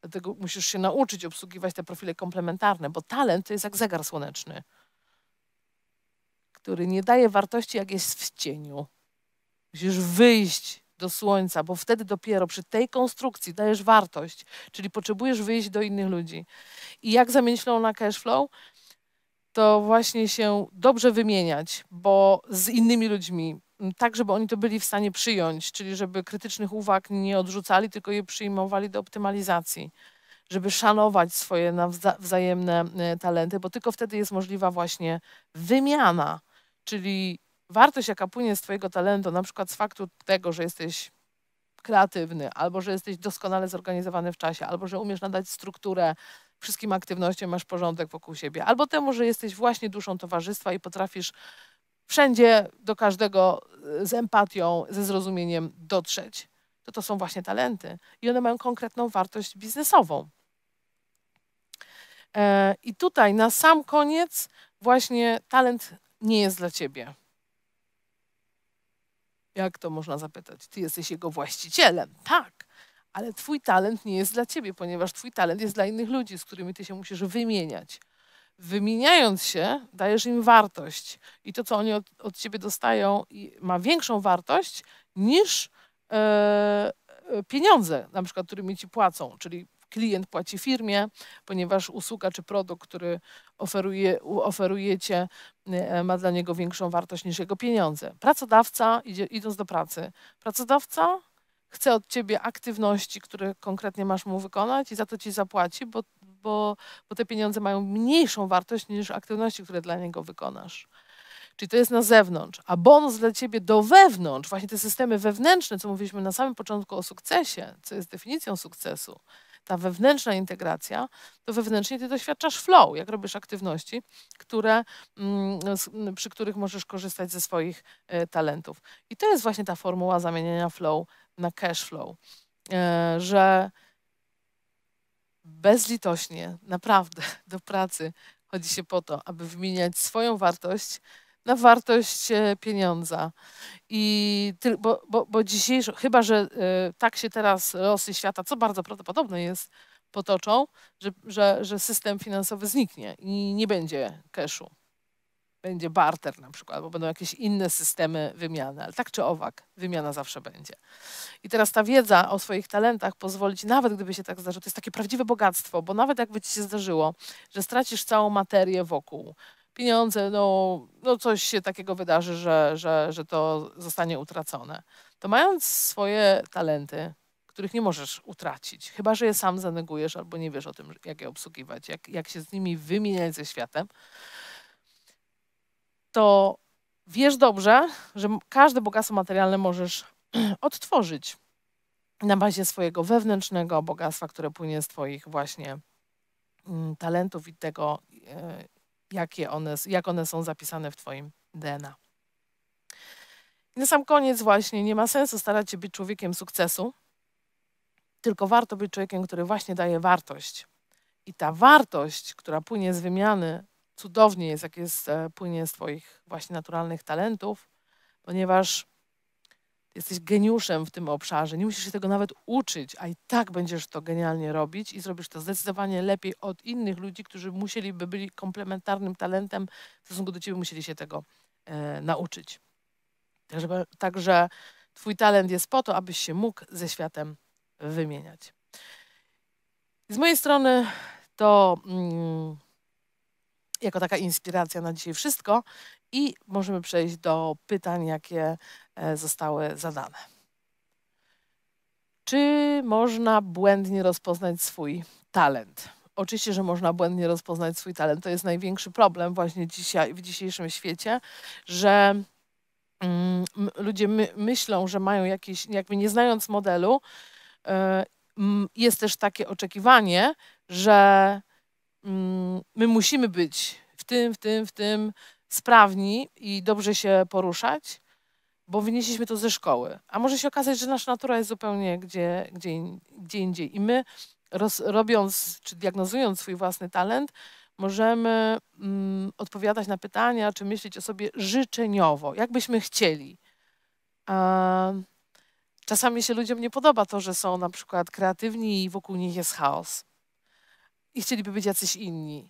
Dlatego musisz się nauczyć obsługiwać te profile komplementarne, bo talent to jest jak zegar słoneczny, który nie daje wartości, jak jest w cieniu. Musisz wyjść do słońca, bo wtedy dopiero przy tej konstrukcji dajesz wartość, czyli potrzebujesz wyjść do innych ludzi. I jak zamienić flow na cash flow? To właśnie się dobrze wymieniać, bo z innymi ludźmi, tak, żeby oni to byli w stanie przyjąć, czyli żeby krytycznych uwag nie odrzucali, tylko je przyjmowali do optymalizacji, żeby szanować swoje wzajemne e, talenty, bo tylko wtedy jest możliwa właśnie wymiana, czyli wartość, jaka płynie z Twojego talentu, na przykład z faktu tego, że jesteś kreatywny, albo że jesteś doskonale zorganizowany w czasie, albo że umiesz nadać strukturę wszystkim aktywnościom, masz porządek wokół siebie, albo temu, że jesteś właśnie duszą towarzystwa i potrafisz wszędzie do każdego y, z empatią, ze zrozumieniem dotrzeć, to to są właśnie talenty i one mają konkretną wartość biznesową. E, I tutaj na sam koniec właśnie talent nie jest dla ciebie. Jak to można zapytać? Ty jesteś jego właścicielem. Tak, ale twój talent nie jest dla ciebie, ponieważ twój talent jest dla innych ludzi, z którymi ty się musisz wymieniać wymieniając się, dajesz im wartość. I to, co oni od, od ciebie dostają, ma większą wartość niż e, e, pieniądze, na przykład, którymi ci płacą. Czyli klient płaci firmie, ponieważ usługa czy produkt, który oferuje, oferujecie, ma dla niego większą wartość niż jego pieniądze. Pracodawca, idzie, idąc do pracy, pracodawca chce od ciebie aktywności, które konkretnie masz mu wykonać i za to ci zapłaci, bo bo, bo te pieniądze mają mniejszą wartość niż aktywności, które dla niego wykonasz. Czyli to jest na zewnątrz, a bonus dla ciebie do wewnątrz, właśnie te systemy wewnętrzne, co mówiliśmy na samym początku o sukcesie, co jest definicją sukcesu, ta wewnętrzna integracja, to wewnętrznie ty doświadczasz flow, jak robisz aktywności, które, mm, przy których możesz korzystać ze swoich e, talentów. I to jest właśnie ta formuła zamieniania flow na cash flow, e, że bezlitośnie, naprawdę do pracy chodzi się po to, aby wymieniać swoją wartość na wartość e, pieniądza. I ty, bo, bo, bo dzisiejszo, chyba że e, tak się teraz losy świata, co bardzo prawdopodobne jest, potoczą, że, że, że system finansowy zniknie i nie będzie cashu będzie barter na przykład, bo będą jakieś inne systemy wymiany, ale tak czy owak, wymiana zawsze będzie. I teraz ta wiedza o swoich talentach pozwoli ci, nawet gdyby się tak zdarzyło, to jest takie prawdziwe bogactwo, bo nawet jakby ci się zdarzyło, że stracisz całą materię wokół, pieniądze, no, no coś się takiego wydarzy, że, że, że to zostanie utracone, to mając swoje talenty, których nie możesz utracić, chyba że je sam zanegujesz albo nie wiesz o tym, jak je obsługiwać, jak, jak się z nimi wymieniać ze światem, to wiesz dobrze, że każde bogactwo materialne możesz odtworzyć na bazie swojego wewnętrznego bogactwa, które płynie z Twoich właśnie mm, talentów i tego, e, jakie one, jak one są zapisane w Twoim DNA. I na sam koniec właśnie nie ma sensu starać się być człowiekiem sukcesu, tylko warto być człowiekiem, który właśnie daje wartość. I ta wartość, która płynie z wymiany cudownie jest, jak jest, e, płynie z Twoich właśnie naturalnych talentów, ponieważ jesteś geniuszem w tym obszarze. Nie musisz się tego nawet uczyć, a i tak będziesz to genialnie robić i zrobisz to zdecydowanie lepiej od innych ludzi, którzy musieliby byli komplementarnym talentem w stosunku do Ciebie, musieli się tego e, nauczyć. Także, także Twój talent jest po to, abyś się mógł ze światem wymieniać. Z mojej strony to mm, jako taka inspiracja na dzisiaj wszystko i możemy przejść do pytań, jakie e, zostały zadane. Czy można błędnie rozpoznać swój talent? Oczywiście, że można błędnie rozpoznać swój talent. To jest największy problem właśnie dzisiaj, w dzisiejszym świecie, że mm, ludzie my, myślą, że mają jakieś, jakby nie znając modelu, y, jest też takie oczekiwanie, że my musimy być w tym, w tym, w tym sprawni i dobrze się poruszać, bo wynieśliśmy to ze szkoły. A może się okazać, że nasza natura jest zupełnie gdzie, gdzie, gdzie indziej. I my, roz, robiąc czy diagnozując swój własny talent, możemy mm, odpowiadać na pytania, czy myśleć o sobie życzeniowo, jakbyśmy chcieli. A czasami się ludziom nie podoba to, że są na przykład kreatywni i wokół nich jest chaos i chcieliby być jacyś inni,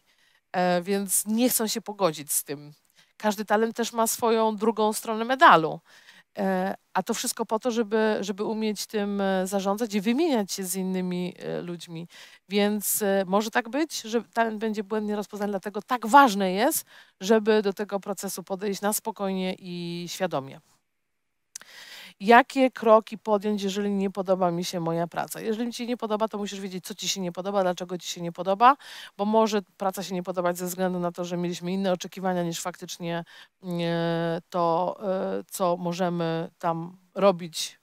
e, więc nie chcą się pogodzić z tym. Każdy talent też ma swoją drugą stronę medalu. E, a to wszystko po to, żeby, żeby umieć tym e, zarządzać i wymieniać się z innymi ludźmi. Więc może tak być, że talent będzie błędnie rozpoznany, dlatego tak ważne jest, żeby do tego procesu podejść na spokojnie i świadomie jakie kroki podjąć, jeżeli nie podoba mi się moja praca. Jeżeli ci się nie podoba, to musisz wiedzieć, co ci się nie podoba, dlaczego ci się nie podoba, bo może praca się nie podobać ze względu na to, że mieliśmy inne oczekiwania niż faktycznie e, to, e, co możemy tam robić,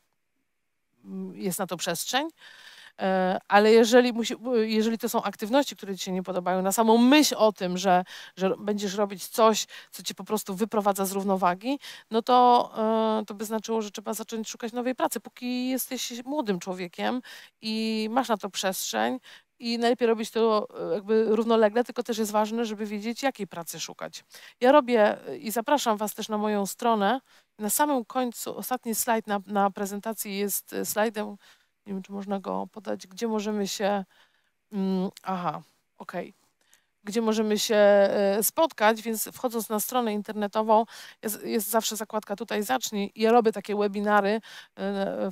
mm, jest na to przestrzeń. E, ale jeżeli, musi, e, jeżeli to są aktywności, które ci się nie podobają, na samą myśl o tym, że, że będziesz robić coś, co cię po prostu wyprowadza z równowagi, no to, e, to by znaczyło, że trzeba zacząć szukać nowej pracy. Póki jesteś młodym człowiekiem i masz na to przestrzeń, i najlepiej robić to jakby równolegle, tylko też jest ważne, żeby wiedzieć, jakiej pracy szukać. Ja robię i zapraszam Was też na moją stronę. Na samym końcu, ostatni slajd na, na prezentacji jest slajdem, nie wiem, czy można go podać, gdzie możemy się, mm, aha, okej, okay gdzie możemy się e, spotkać, więc wchodząc na stronę internetową jest, jest zawsze zakładka tutaj zacznij. Ja robię takie webinary e,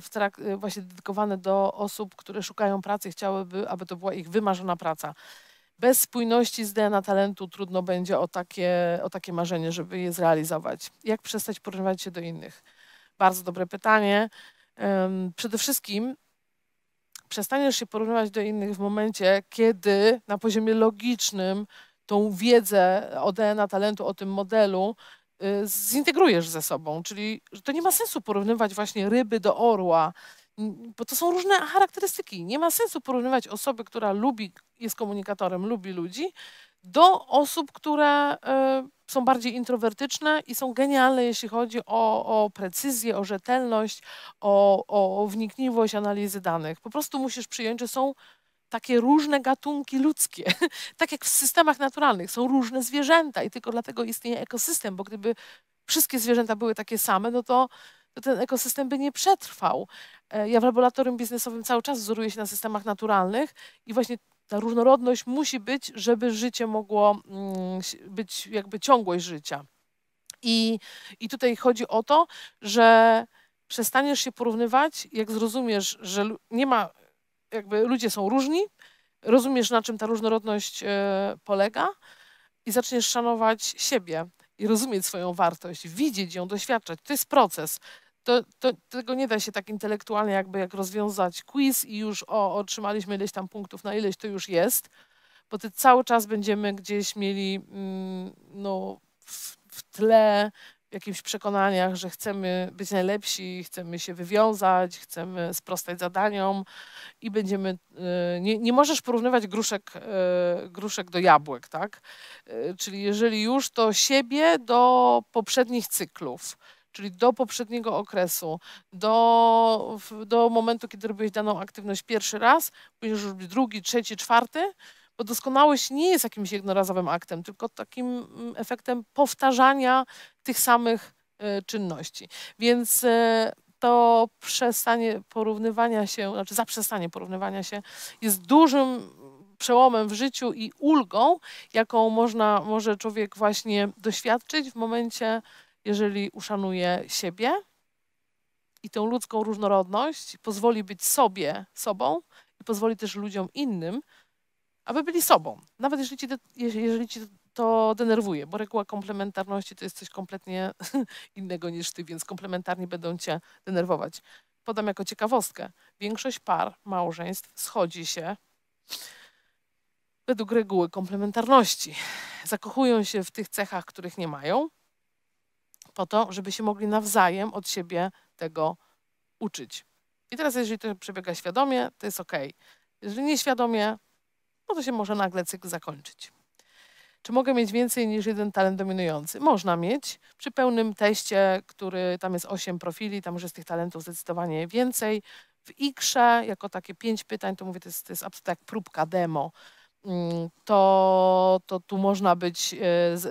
w trakt, e, właśnie dedykowane do osób, które szukają pracy, chciałyby, aby to była ich wymarzona praca. Bez spójności z DNA talentu trudno będzie o takie, o takie marzenie, żeby je zrealizować. Jak przestać porównywać się do innych? Bardzo dobre pytanie. Przede wszystkim przestaniesz się porównywać do innych w momencie, kiedy na poziomie logicznym tą wiedzę o DNA talentu, o tym modelu y, zintegrujesz ze sobą. Czyli to nie ma sensu porównywać właśnie ryby do orła, bo to są różne charakterystyki. Nie ma sensu porównywać osoby, która lubi, jest komunikatorem, lubi ludzi, do osób, które y, są bardziej introwertyczne i są genialne, jeśli chodzi o, o precyzję, o rzetelność, o, o, wnikliwość analizy danych. Po prostu musisz przyjąć, że są takie różne gatunki ludzkie. Tak jak w systemach naturalnych, są różne zwierzęta i tylko dlatego istnieje ekosystem, bo gdyby wszystkie zwierzęta były takie same, no to, to ten ekosystem by nie przetrwał. E, ja w laboratorium biznesowym cały czas wzoruję się na systemach naturalnych i właśnie ta różnorodność musi być, żeby życie mogło mm, być jakby ciągłość życia. I, I tutaj chodzi o to, że przestaniesz się porównywać, jak zrozumiesz, że nie ma, jakby ludzie są różni, rozumiesz, na czym ta różnorodność e, polega i zaczniesz szanować siebie i rozumieć swoją wartość, widzieć ją, doświadczać. To jest proces to, to, tego nie da się tak intelektualnie jakby jak rozwiązać quiz i już o, otrzymaliśmy ileś tam punktów, na ileś to już jest, bo ty cały czas będziemy gdzieś mieli mm, no, w, w tle w jakimś przekonaniach, że chcemy być najlepsi, chcemy się wywiązać, chcemy sprostać zadaniom i będziemy. E, nie, nie możesz porównywać gruszek, e, gruszek do jabłek, tak? E, czyli jeżeli już, to siebie do poprzednich cyklów czyli do poprzedniego okresu, do, do momentu, kiedy robiłeś daną aktywność pierwszy raz, później robić drugi, trzeci, czwarty, bo doskonałość nie jest jakimś jednorazowym aktem, tylko takim mm, efektem powtarzania tych samych e, czynności. Więc e, to przestanie porównywania się, znaczy zaprzestanie porównywania się jest dużym przełomem w życiu i ulgą, jaką można, może człowiek właśnie doświadczyć w momencie jeżeli uszanuje siebie i tę ludzką różnorodność, pozwoli być sobie sobą i pozwoli też ludziom innym, aby byli sobą. Nawet jeżeli ci, jeżeli ci to denerwuje, bo reguła komplementarności to jest coś kompletnie innego niż ty, więc komplementarni będą cię denerwować. Podam jako ciekawostkę. Większość par, małżeństw schodzi się według reguły komplementarności. Zakochują się w tych cechach, których nie mają, po to, żeby się mogli nawzajem od siebie tego uczyć. I teraz, jeżeli to przebiega świadomie, to jest ok. Jeżeli nieświadomie, no to się może nagle cykl zakończyć. Czy mogę mieć więcej niż jeden talent dominujący? Można mieć. Przy pełnym teście, który tam jest 8 profili, tam już jest tych talentów zdecydowanie więcej. W IKRze, jako takie pięć pytań, to mówię, to jest, to jest tak próbka, demo. Mm, to, to tu można być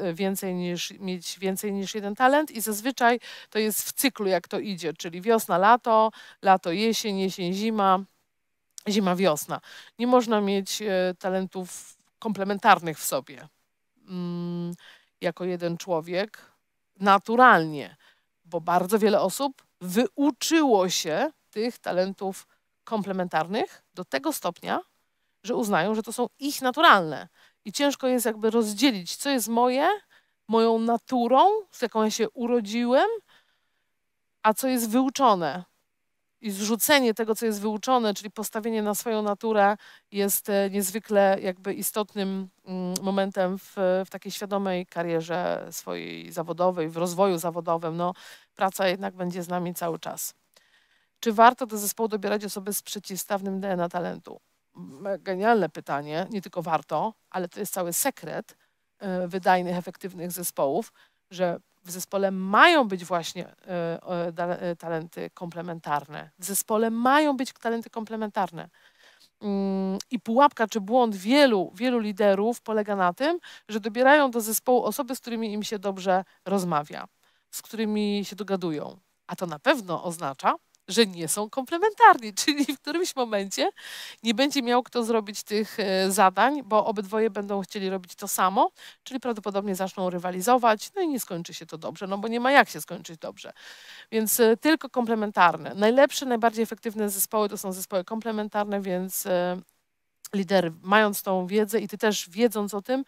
e, więcej niż, mieć więcej niż jeden talent i zazwyczaj to jest w cyklu, jak to idzie, czyli wiosna, lato, lato, jesień, jesień, zima, zima, wiosna. Nie można mieć e, talentów komplementarnych w sobie mm, jako jeden człowiek naturalnie, bo bardzo wiele osób wyuczyło się tych talentów komplementarnych do tego stopnia, że uznają, że to są ich naturalne. I ciężko jest jakby rozdzielić, co jest moje, moją naturą, z jaką ja się urodziłem, a co jest wyuczone. I zrzucenie tego, co jest wyuczone, czyli postawienie na swoją naturę, jest e, niezwykle jakby istotnym mm, momentem w, w takiej świadomej karierze swojej zawodowej, w rozwoju zawodowym. No, praca jednak będzie z nami cały czas. Czy warto do zespołu dobierać osoby z przeciwstawnym DNA talentu? genialne pytanie, nie tylko warto, ale to jest cały sekret e, wydajnych, efektywnych zespołów, że w zespole mają być właśnie e, e, talenty komplementarne. W zespole mają być talenty komplementarne. Mm, I pułapka czy błąd wielu, wielu liderów polega na tym, że dobierają do zespołu osoby, z którymi im się dobrze rozmawia, z którymi się dogadują. A to na pewno oznacza, że nie są komplementarni, czyli w którymś momencie nie będzie miał kto zrobić tych e, zadań, bo obydwoje będą chcieli robić to samo, czyli prawdopodobnie zaczną rywalizować, no i nie skończy się to dobrze, no bo nie ma jak się skończyć dobrze. Więc e, tylko komplementarne. Najlepsze, najbardziej efektywne zespoły to są zespoły komplementarne, więc e, lider, mając tą wiedzę i ty też wiedząc o tym,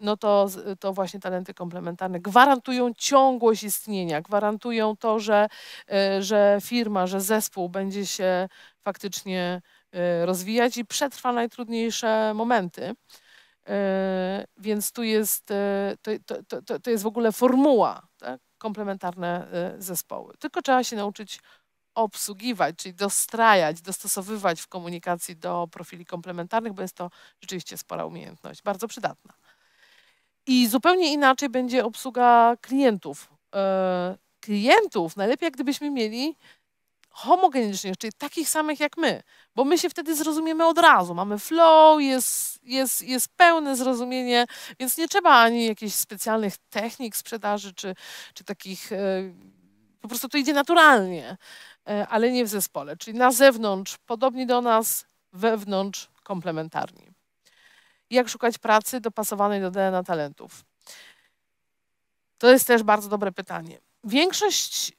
no to, to właśnie talenty komplementarne gwarantują ciągłość istnienia, gwarantują to, że, e, że firma, że zespół będzie się faktycznie e, rozwijać i przetrwa najtrudniejsze momenty. E, więc tu jest, to, to, to, to jest w ogóle formuła, tak? komplementarne zespoły. Tylko trzeba się nauczyć obsługiwać, czyli dostrajać, dostosowywać w komunikacji do profili komplementarnych, bo jest to rzeczywiście spora umiejętność, bardzo przydatna. I zupełnie inaczej będzie obsługa klientów. E, klientów najlepiej, jak gdybyśmy mieli homogenicznych, czyli takich samych jak my, bo my się wtedy zrozumiemy od razu. Mamy flow, jest, jest, jest pełne zrozumienie, więc nie trzeba ani jakichś specjalnych technik sprzedaży, czy, czy takich. E, po prostu to idzie naturalnie, e, ale nie w zespole, czyli na zewnątrz, podobni do nas, wewnątrz, komplementarni jak szukać pracy dopasowanej do DNA talentów? To jest też bardzo dobre pytanie. Większość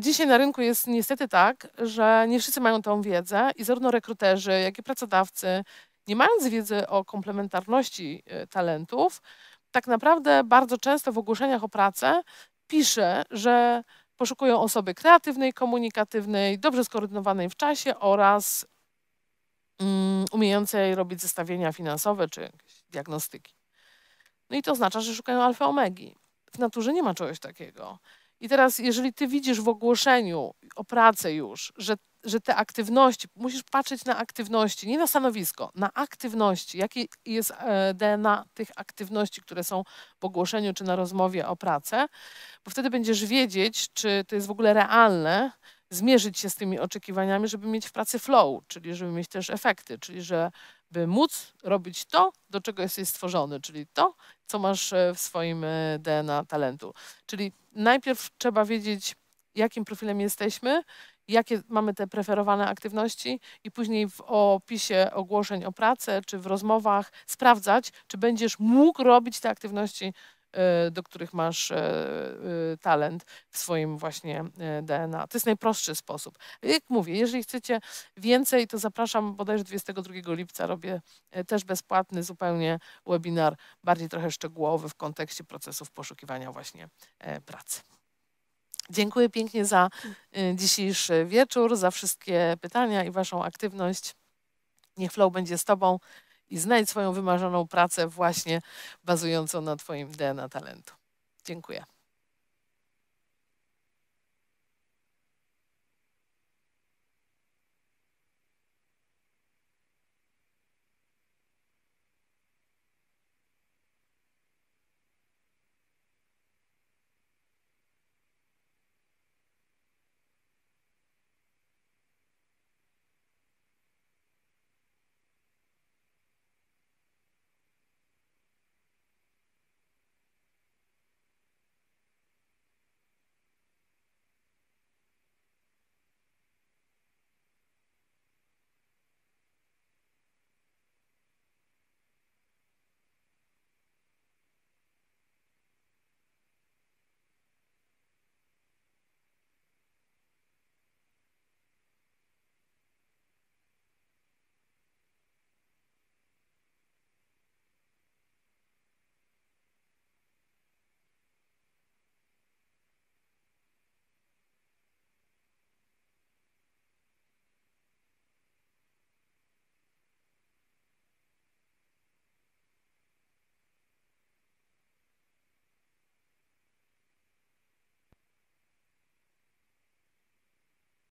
dzisiaj na rynku jest niestety tak, że nie wszyscy mają tą wiedzę i zarówno rekruterzy, jak i pracodawcy, nie mając wiedzy o komplementarności y, talentów, tak naprawdę bardzo często w ogłoszeniach o pracę pisze, że poszukują osoby kreatywnej, komunikatywnej, dobrze skoordynowanej w czasie oraz Mm, umiejącej robić zestawienia finansowe czy jakieś diagnostyki. No i to oznacza, że szukają alfa omegi. W naturze nie ma czegoś takiego. I teraz, jeżeli ty widzisz w ogłoszeniu o pracę już, że, że te aktywności, musisz patrzeć na aktywności, nie na stanowisko, na aktywności, jakie jest e, DNA tych aktywności, które są w ogłoszeniu czy na rozmowie o pracę, bo wtedy będziesz wiedzieć, czy to jest w ogóle realne, zmierzyć się z tymi oczekiwaniami, żeby mieć w pracy flow, czyli żeby mieć też efekty, czyli żeby móc robić to, do czego jesteś stworzony, czyli to, co masz e, w swoim e, DNA talentu. Czyli najpierw trzeba wiedzieć, jakim profilem jesteśmy, jakie mamy te preferowane aktywności i później w opisie ogłoszeń o pracę czy w rozmowach sprawdzać, czy będziesz mógł robić te aktywności E, do których masz e, e, talent w swoim właśnie DNA. To jest najprostszy sposób. Jak mówię, jeżeli chcecie więcej, to zapraszam bodajże 22 lipca. Robię też bezpłatny zupełnie webinar, bardziej trochę szczegółowy w kontekście procesów poszukiwania właśnie pracy. Dziękuję pięknie za dzisiejszy wieczór, za wszystkie pytania i Waszą aktywność. Niech flow będzie z Tobą i znajdź swoją wymarzoną pracę właśnie bazującą na Twoim DNA talentu. Dziękuję.